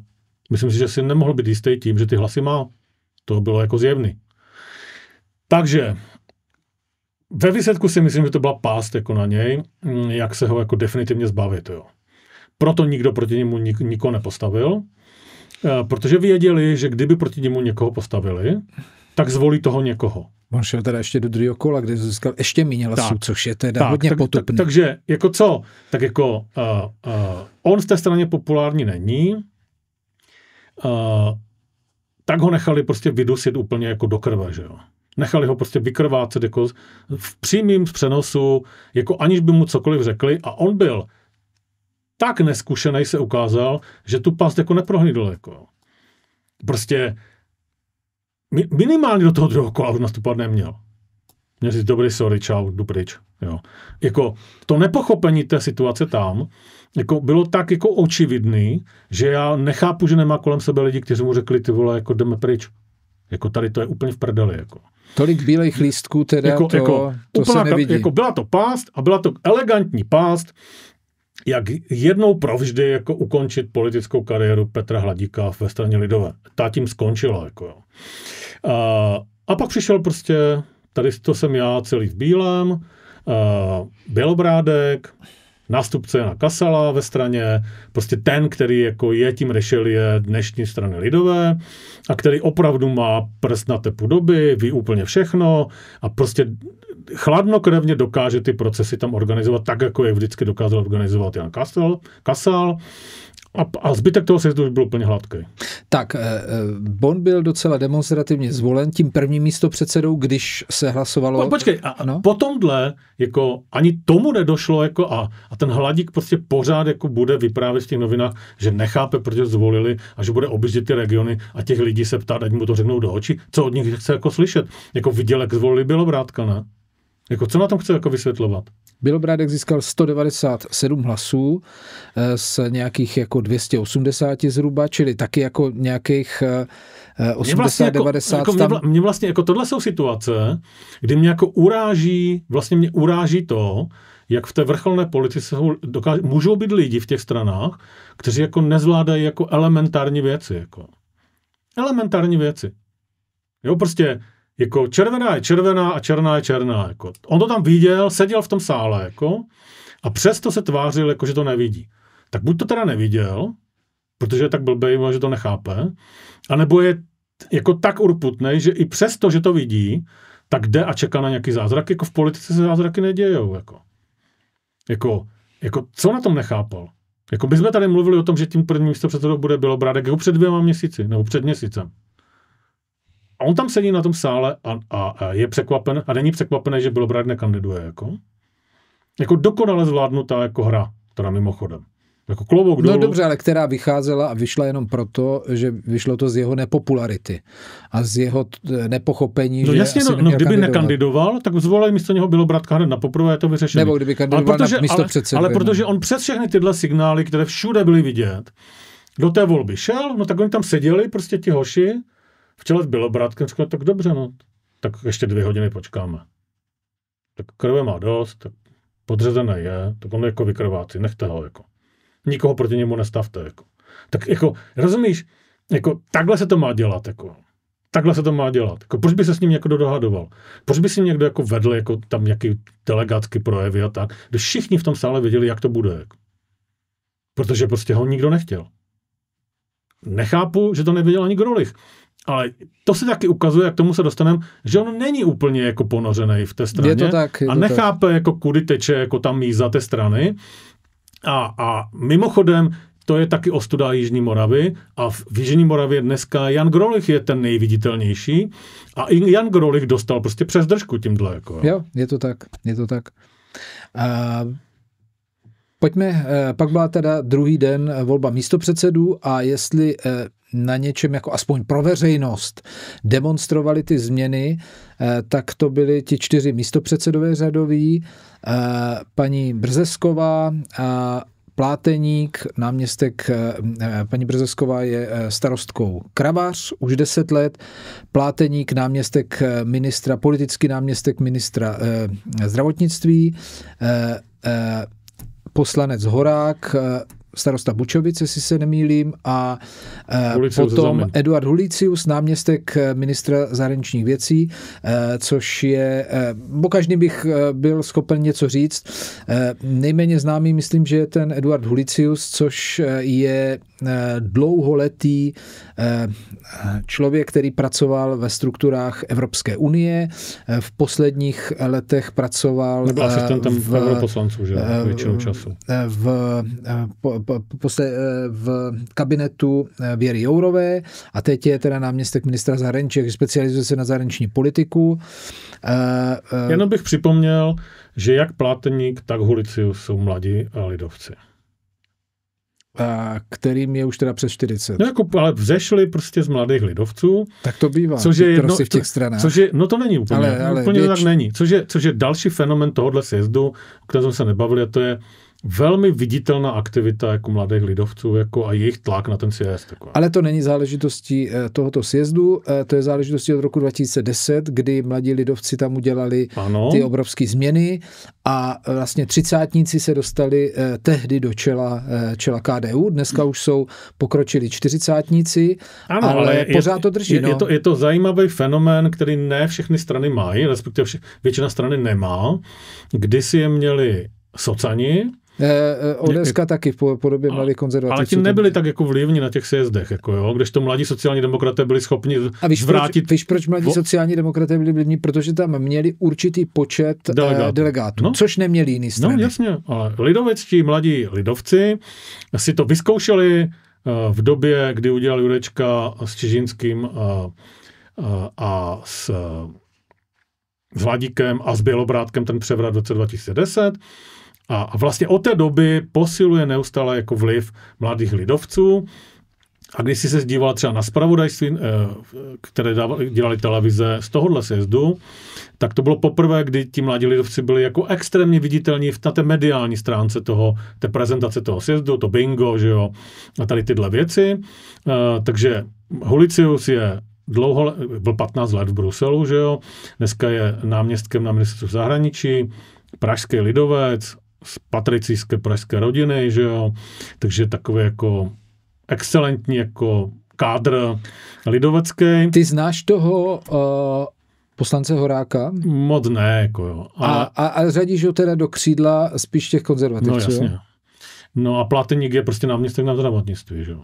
Myslím si, že si nemohl být jistý tím, že ty hlasy má. To bylo jako zjevný. Takže ve výsledku si myslím, že to byla pást jako na něj, mm, jak se ho jako definitivně zbavit. Jo. Proto nikdo proti němu nik, nikoho nepostavil, eh, protože věděli, že kdyby proti němu někoho postavili, tak zvolí toho někoho. On šel teda ještě do druhého kola, kde získal ještě méně hlasů, což je teda tak, hodně tak, potupný. Tak, takže jako co? Tak jako uh, uh, on v té straně populární není, uh, tak ho nechali prostě vydusit úplně jako do krve, že jo. Nechali ho prostě vykrvácet jako v přímém přenosu, jako aniž by mu cokoliv řekli a on byl tak neskušený se ukázal, že tu past jako neprohnydl, jako. Prostě minimálně do toho druhého kola už nastupovat neměl. Měl si dobrý, sorry, čau, jdu pryč. Jo. Jako to nepochopení té situace tam, jako bylo tak jako očividný, že já nechápu, že nemá kolem sebe lidi, kteří mu řekli, ty vole, jako jdeme pryč. Jako tady to je úplně v prdeli, jako. Tolik bílejch lístků teda jako, to, jako, to úplná, se nevidí. Jako byla to pást a byla to elegantní pást, jak jednou provždy jako ukončit politickou kariéru Petra Hladíka ve straně lidové. Ta tím skončila. Jako jo. A, a pak přišel prostě, tady to jsem já celý v bílém, a, Bělobrádek, nástupce na Kasala ve straně, prostě ten, který jako je tím je dnešní strany lidové a který opravdu má prst na tepu doby, ví úplně všechno a prostě chladnokrevně dokáže ty procesy tam organizovat tak, jako je vždycky dokázal organizovat Jan Kastel, Kasal. A, a zbytek toho sjezdu byl úplně hladký. Tak, eh, eh, Bon byl docela demonstrativně zvolen tím prvním místopředsedou, když se hlasovalo... Po, počkej, a no? po jako ani tomu nedošlo, jako a, a ten hladík prostě pořád jako bude vyprávět v těch novinách, že nechápe, protože zvolili a že bude objíždět ty regiony a těch lidí se ptát, ať mu to řeknou do očí, co od nich chce jako slyšet. Jako viděl, jak zvolili Bělobrádka, ne? Jako co na tom chce jako vysvětlovat? Bělobrádek získal 197 hlasů eh, z nějakých jako 280 zhruba, čili taky jako nějakých 80, eh, eh, mě vlastně 90 jako, jako tam... mě, vlastně, jako tohle jsou situace, kdy mě jako uráží, vlastně mě uráží to, jak v té vrcholné politice dokáž, můžou být lidi v těch stranách, kteří jako nezvládají jako elementární věci. Jako. Elementární věci. Jo, prostě jako červená je červená a černá je černá. Jako. On to tam viděl, seděl v tom sále jako, a přesto se tvářil, jako, že to nevidí. Tak buď to teda neviděl, protože je tak blbej, že to nechápe, anebo je jako tak urputný, že i přesto, že to vidí, tak jde a čeká na nějaký zázrak. Jako v politice se zázraky nedějou. Jako. Jako, jako co na tom nechápal? Jako my jsme tady mluvili o tom, že tím prvním předsedou bude Bělobrádek jako před dvěma měsíci, nebo před měsícem. A on tam sedí na tom sále a, a, a je překvapen, a není překvapený, že Bill nekandiduje, jako. Jako dokonale zvládnutá jako hra, teda mimochodem. Jako klobouk no dolů. No dobře, ale která vycházela a vyšla jenom proto, že vyšlo to z jeho nepopularity a z jeho eh, nepochopení, no, že jasně, no, no, kdyby kandidovat. nekandidoval, tak zvolili místo něho bylo bratka hned na poprvé, to vyřešené. Nebo kdyby kandidoval ale protože, na místo Ale, ale no. protože on přes všechny tyhle signály, které všude byly vidět, do té volby šel, no tak oni tam seděli, prostě ti hoši, čele bylo Bělobrátkem říkal, tak dobře, no, tak ještě dvě hodiny počkáme. Tak krve má dost, tak podřezené je, tak on jako vykrvácí, nechte ho, jako. Nikoho proti němu nestavte, jako. Tak jako, rozumíš, jako takhle se to má dělat, jako. Takhle se to má dělat. Jako, proč by se s ním někdo dohadoval? Proč by si někdo jako vedl jako tam nějaký delegátky projevy a tak, když všichni v tom sále věděli, jak to bude. Jako. Protože prostě ho nikdo nechtěl. Nechápu, že to nevěděl ani Grolich ale to se taky ukazuje, jak tomu se dostaneme, že on není úplně jako ponořený v té straně je to tak, je to a nechápe, tak. jako kudy teče jako ta míza té strany. A, a mimochodem, to je taky ostuda Jižní Moravy a v, v Jižní Moravě dneska Jan Grolich je ten nejviditelnější a i Jan Grolich dostal prostě přes držku tímhle. Jako, jo. jo, je to tak, je to tak. A... Pojďme, eh, pak byla teda druhý den eh, volba místopředsedů a jestli eh, na něčem, jako aspoň pro veřejnost, demonstrovali ty změny, eh, tak to byli ti čtyři místopředsedové řadoví, eh, paní Brzesková a Pláteník, náměstek, eh, paní Brzesková je starostkou Kravař už 10 let, Pláteník, náměstek ministra, politický náměstek ministra zdravotnictví, poslanec Horák, starosta Bučovice, si se nemýlím, a eh, Hulicius potom Eduard Hulicius, náměstek eh, ministra zahraničních věcí, eh, což je, bo každý bych byl schopen něco říct. Nejméně známý, myslím, že je ten Eduard Hulicius, což je dlouholetý člověk, který pracoval ve strukturách Evropské unie. V posledních letech pracoval... Nebyl asistentem v, v v, v, v, času. V, v Eh, v kabinetu eh, Věry Jourové a teď je teda náměstek ministra zahraničí, jak specializuje se na zahraniční politiku. Eh, Jenom bych připomněl, že jak Plátník, tak Hulicius jsou mladí lidovci. A kterým je už teda přes 40. No jako, ale vzešli prostě z mladých lidovců. Tak to bývá, což je jedno, prostě v těch stranách. Což je, no to není úplně, ale, ale úplně věč... tak není. Což je, což je další fenomen tohohle sjezdu, o kterém jsme se nebavili, a to je velmi viditelná aktivita jako mladých lidovců jako a jejich tlak na ten sjezd. Jako. Ale to není záležitostí eh, tohoto sjezdu, eh, to je záležitostí od roku 2010, kdy mladí lidovci tam udělali ano. ty obrovské změny a vlastně třicátníci se dostali eh, tehdy do čela, čela KDU, dneska už jsou pokročili čtyřicátníci, ano, ale, ale je, pořád to drží. Je, no. je, to, je to zajímavý fenomén, který ne všechny strany mají, respektive vše, většina strany nemá. kdy si je měli socani, Eh, eh, Odeska taky v podobě a, mladých konzervativců. Ale ti nebyli tak jako vlivní na těch sjezdech, jako jo, když to mladí sociální demokraté byli schopni a víš, zvrátit... Proč, víš, proč mladí vo... sociální demokraté byli vlivní? Protože tam měli určitý počet eh, delegátů, eh, delegátů no. což neměli jiný no, strany. No jasně, ale lidovectí mladí lidovci si to vyzkoušeli v době, kdy udělal Jurečka s Čižinským a, a, a s s Vladíkem a s Bělobrátkem ten převrat v roce 2010. A, vlastně od té doby posiluje neustále jako vliv mladých lidovců. A když jsi se díval třeba na spravodajství, eh, které dělali televize z tohohle sjezdu, tak to bylo poprvé, kdy ti mladí lidovci byli jako extrémně viditelní v té mediální stránce toho, té prezentace toho sjezdu, to bingo, že jo, a tady tyhle věci. Eh, takže Hulicius je dlouho, byl 15 let v Bruselu, že jo, dneska je náměstkem na ministerstvu zahraničí, pražský lidovec, z patricijské pražské rodiny, že jo, takže takový jako excelentní jako kádr lidovecký. Ty znáš toho uh poslance Horáka? Moc ne, jako jo. Ale... A, a, a řadíš ho teda do křídla spíš těch konzervativců? No jasně. Jo? No a Pláteník je prostě náměstek na zdravotnictví, že uh,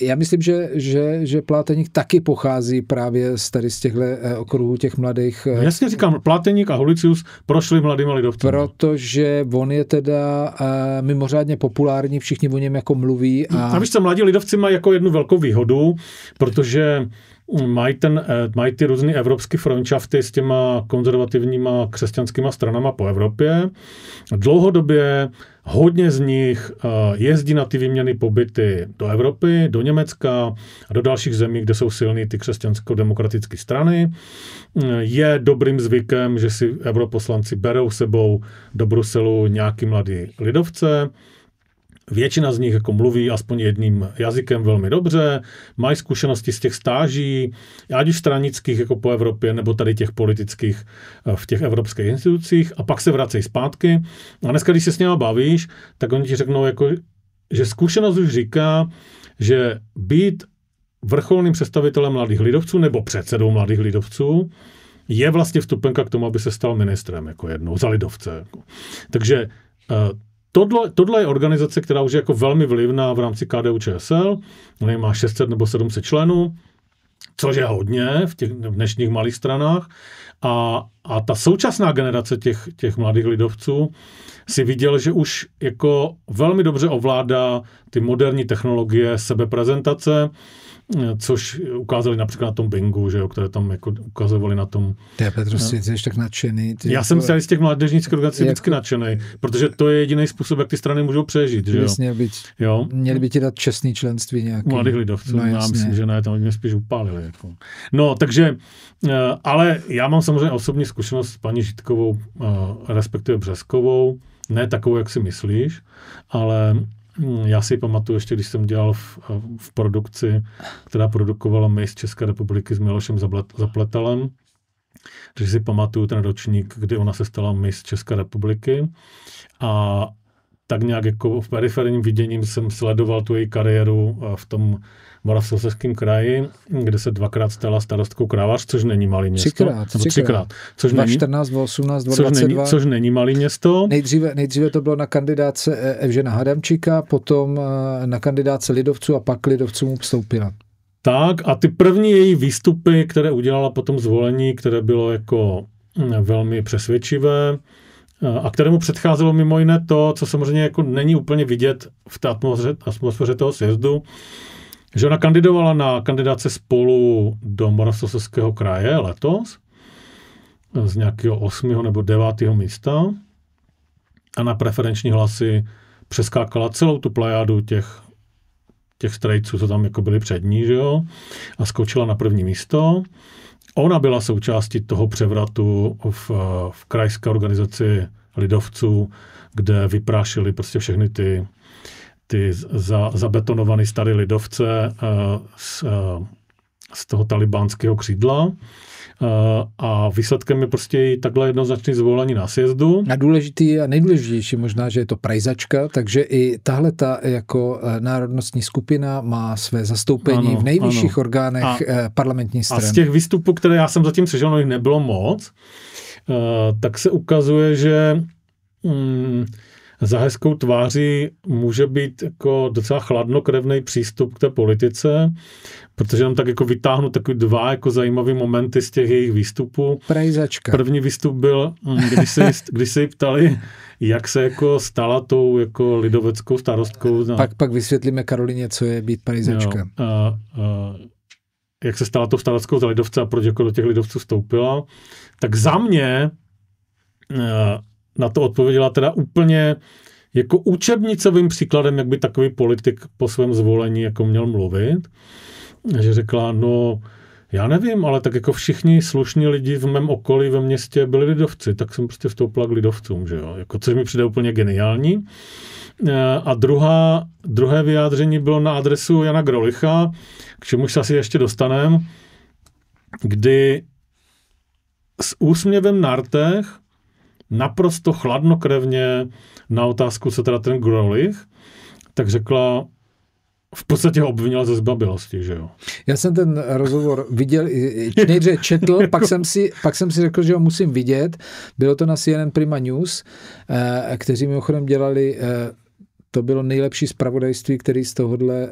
Já myslím, že, že, že Pláteník taky pochází právě z tady z těchto eh, okruhů těch mladých. Eh, Jasně říkám, Pláteník a Holicius prošli mladými lidovci. Protože on je teda mimořádně populární, všichni o něm jako mluví. A, a víš co, mladí lidovci mají jako jednu velkou výhodu, protože Mm, mají, ten, eh, mají ty různé evropské frontšafty s těma konzervativníma křesťanskýma stranama po Evropě. Dlouhodobě hodně z nich eh, jezdí na ty výměny pobyty do Evropy, do Německa a do dalších zemí, kde jsou silné ty křesťansko-demokratické strany. Mm, je dobrým zvykem, že si europoslanci berou sebou do Bruselu nějaký mladý lidovce, Většina z nich jako mluví aspoň jedním jazykem velmi dobře, mají zkušenosti z těch stáží, ať už stranických jako po Evropě, nebo tady těch politických eh, v těch evropských institucích a pak se vracejí zpátky. A dneska, když se s něma bavíš, tak oni ti řeknou, jako, že zkušenost už říká, že být vrcholným představitelem mladých lidovců nebo předsedou mladých lidovců je vlastně vstupenka k tomu, aby se stal ministrem jako jednou za lidovce. Jako. Takže eh, Tohle, tohle je organizace, která už je jako velmi vlivná v rámci KDU ČSL, má 600 nebo 700 členů, což je hodně v těch v dnešních malých stranách. A, a ta současná generace těch, těch mladých lidovců si viděl, že už jako velmi dobře ovládá ty moderní technologie sebeprezentace, což ukázali například na tom Bingu, že jo, které tam jako ukazovali na tom. Ty je Petr, no. jsi, jsi tak nadšený. Ty Já jsem jako- se z těch mládežnických organizací jako, vždycky nadšený, protože to je jediný způsob, jak ty strany můžou přežít. Že jo? Jasně, byť, jo? měli by ti dát čestný členství nějaký. Mladých lidovců, no, já myslím, že ne, tam mě spíš upálili. Jako. No, takže, eh, ale já mám samozřejmě osobní zkušenost s paní Žitkovou, eh, respektive Březkovou, ne takovou, jak si myslíš, ale Mm, já si pamatuju ještě, když jsem dělal v, v produkci, která produkovala my z České republiky s Milošem Zapletalem, takže si pamatuju ten ročník, kdy ona se stala Miss České republiky a tak nějak jako v periferním viděním jsem sledoval tu její kariéru eh, v tom Moravskoslezském kraji, kde se dvakrát stala starostkou Kravař, což není malý město. Třikrát. Třikrát. třikrát což 14, 18, 22. Což není, což není malý město. Nejdříve, nejdříve to bylo na kandidáce e- Evžena Hadamčíka, potom eh, na kandidáce Lidovců a pak Lidovcům vstoupila. Tak a ty první její výstupy, které udělala potom zvolení, které bylo jako mm, velmi přesvědčivé, Eh, a kterému předcházelo mimo jiné to, co samozřejmě jako není úplně vidět v té atmosféře, atmosféře toho sjezdu, že ona kandidovala na kandidáce spolu do Moravskoslezského kraje letos eh, z nějakého 8. nebo 9. místa a na preferenční hlasy přeskákala celou tu plejádu těch, těch strejců, co tam jako byli přední, že jo, a skočila na první místo. Ona byla součástí toho převratu v, v krajské organizaci lidovců, kde vyprášili prostě všechny ty, ty za, zabetonované staré lidovce z, eh, eh, z toho talibánského křídla. Eh, a výsledkem je prostě i takhle jednoznačný zvolení na sjezdu. Na důležitý a nejdůležitější možná, že je to prajzačka, takže i tahle ta jako eh, národnostní skupina má své zastoupení ano, v nejvyšších ano. orgánech a, eh, parlamentní strany. A z těch výstupů, které já jsem zatím přežil, no jich nebylo moc, tak se ukazuje, že mm, za hezkou tváří může být jako docela chladnokrevný přístup k té politice, protože nám tak jako vytáhnu takový dva jako zajímavý momenty z těch jejich výstupů. Prejzačka. První výstup byl, hm, když se, když se jí ptali, jak se jako stala tou jako lidoveckou starostkou. Na... Pak, pak vysvětlíme Karolině, co je být prejzačka. Jo, a, a, jak se stala tou starostkou za lidovce a proč jako do těch lidovců stoupila. Tak za mě eh, na to odpověděla teda úplně jako učebnicovým příkladem, jak by takový politik po svém zvolení jako měl mluvit. Že řekla, no, já nevím, ale tak jako všichni slušní lidi v mém okolí ve městě byli lidovci, tak jsem prostě vstoupila k lidovcům, že jo, jako, což mi přijde úplně geniální. E, a druhá, druhé vyjádření bylo na adresu Jana Grolicha, k čemu se asi ještě dostanem, kdy s úsměvem na rtech naprosto chladnokrevně na otázku, co teda ten Grolich, tak řekla, v podstatě ho obvinila ze zbabilosti, že jo? Já jsem ten rozhovor viděl, nejdřív četl, [LAUGHS] pak, jsem si, pak jsem si řekl, že ho musím vidět. Bylo to na CNN Prima News, eh, kteří mimochodem dělali eh, to bylo nejlepší zpravodajství, který z tohohle, eh,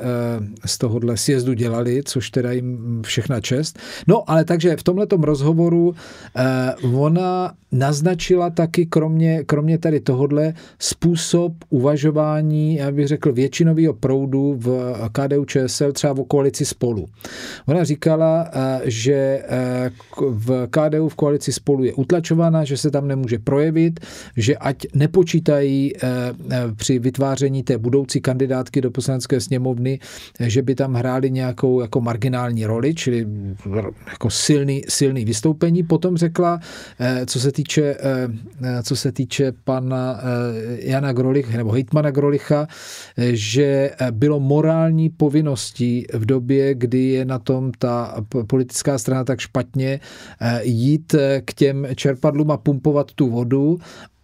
z tohohle sjezdu dělali, což teda jim všechna čest. No, ale takže v tomhletom rozhovoru eh, ona naznačila taky, kromě, kromě tady tohodle, způsob uvažování, já bych řekl, většinového proudu v KDU ČSL, třeba v koalici spolu. Ona říkala, eh, že v KDU v koalici spolu je utlačována, že se tam nemůže projevit, že ať nepočítají při vytváření vytvoření té budoucí kandidátky do poslanecké sněmovny, že by tam hráli nějakou jako marginální roli, čili jako silný, silný vystoupení. Potom řekla, eh, co se týče, eh, eh, co se týče pana Jana Grolich, nebo Hejtmana Grolicha, že bylo morální povinností v době, kdy je na tom ta politická strana tak špatně, jít k těm čerpadlům a pumpovat tu vodu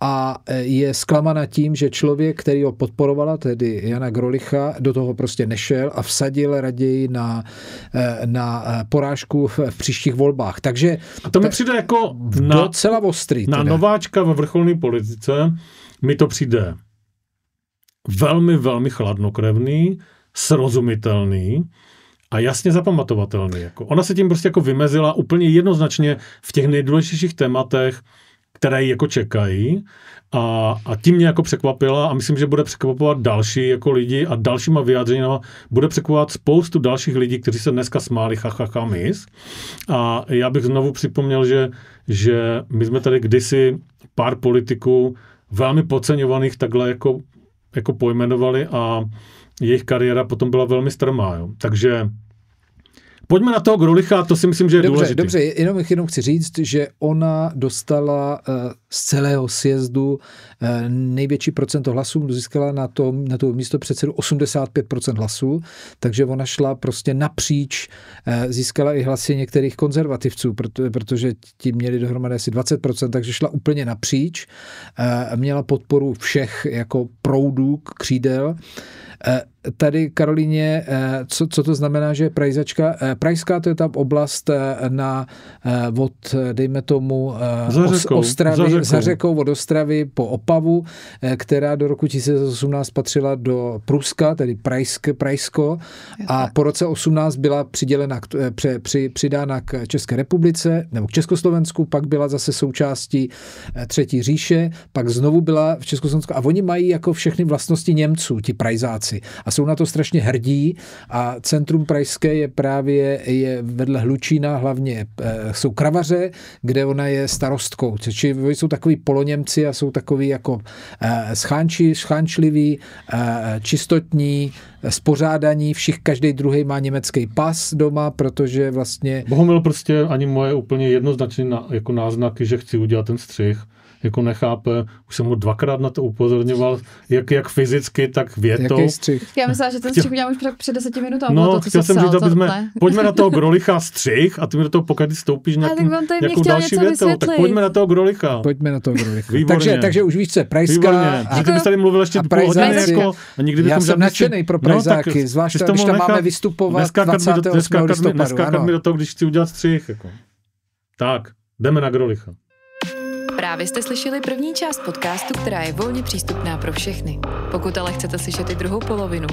a e, je zklamaná tím, že člověk, který ho podporovala, tedy Jana Grolicha, do toho prostě nešel a vsadil raději na, e, na e, porážku v, příštích volbách. Takže a to mi přijde jako na, docela ostrý. Na teda. nováčka ve vrcholné politice mi to přijde velmi, velmi chladnokrevný, srozumitelný a jasně zapamatovatelný. Jako. Ona se tím prostě jako vymezila úplně jednoznačně v těch nejdůležitějších tématech, které jako čekají. A, a tím mě jako překvapila a myslím, že bude překvapovat další jako lidi a dalšíma vyjádřeníma bude překvapovat spoustu dalších lidí, kteří se dneska smáli chachacha mis. A já bych znovu připomněl, že, že my jsme tady kdysi pár politiků velmi podceňovaných takhle jako, jako pojmenovali a jejich kariéra potom byla velmi strmá. Jo. Takže Pojďme na toho Grulicha, to si myslím, že je dobře, důležité. Dobře, jenom, jenom chci říct, že ona dostala uh, z celého sjezdu. Eh, největší procento hlasů získala na to, na to místo předsedu 85% hlasů, takže ona šla prostě napříč, eh, získala i hlasy některých konzervativců, protože ti měli dohromady asi 20%, takže šla úplně napříč. Eh, měla podporu všech jako proudů, křídel. Tady, Karolíně, co, co to znamená, že prajzačka? Prajská to je ta oblast na od, dejme tomu, Zařekou, Ostravy, řekou. Jako za řekou od Ostravy po Opavu, eh, která do roku 1818 patřila do Pruska, tedy Prajsk, Prajsko, a po roce 18 byla přidělena, eh, při, při, přidána k České republice, nebo k Československu, pak byla zase součástí eh, Třetí říše, pak znovu byla v Československu. A oni mají jako všechny vlastnosti Němců, ti Prajzáci. A jsou na to strašně hrdí a centrum Prajské je právě je vedle Hlučína hlavně jsou kravaře, kde ona je starostkou. Či jsou takový poloněmci a jsou takový jako schánči, eh, schánčliví, eh, čistotní, spořádaní, všich, každý druhý má německý pas doma, protože vlastně... Bohumil prostě ani moje úplně jednoznačný jako náznaky, že chci udělat ten střih, jako nechápe, už jsem ho dvakrát na to upozorňoval, jak, jak fyzicky, tak větou. Jaký střih? Já myslím, že ten střih udělám už před deseti minutou. No, to, chtěl jsem říct, abychom, pojďme na toho Grolicha střih a ty mi do toho pokud stoupíš nějakým, nějakou další větou. Tak pojďme na toho Grolicha. Pojďme na toho Grolicha. takže, takže už víš, co je Prajska. A ty bys tady mluvil ještě půl hodiny. Jako, a nikdy Já jsem nadšený pro no, Prajzáky, zvlášť když tam máme vystupovat 28. listopadu. Neskákat mi do toho, když chci udělat střih. Jako. Tak, jdeme na Grolicha. Právě jste slyšeli první část podcastu, která je volně přístupná pro všechny. Pokud ale chcete slyšet i druhou polovinu,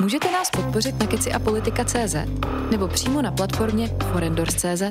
můžete nás podpořit na keciapolitika.cz nebo přímo na platformě forendors.cz.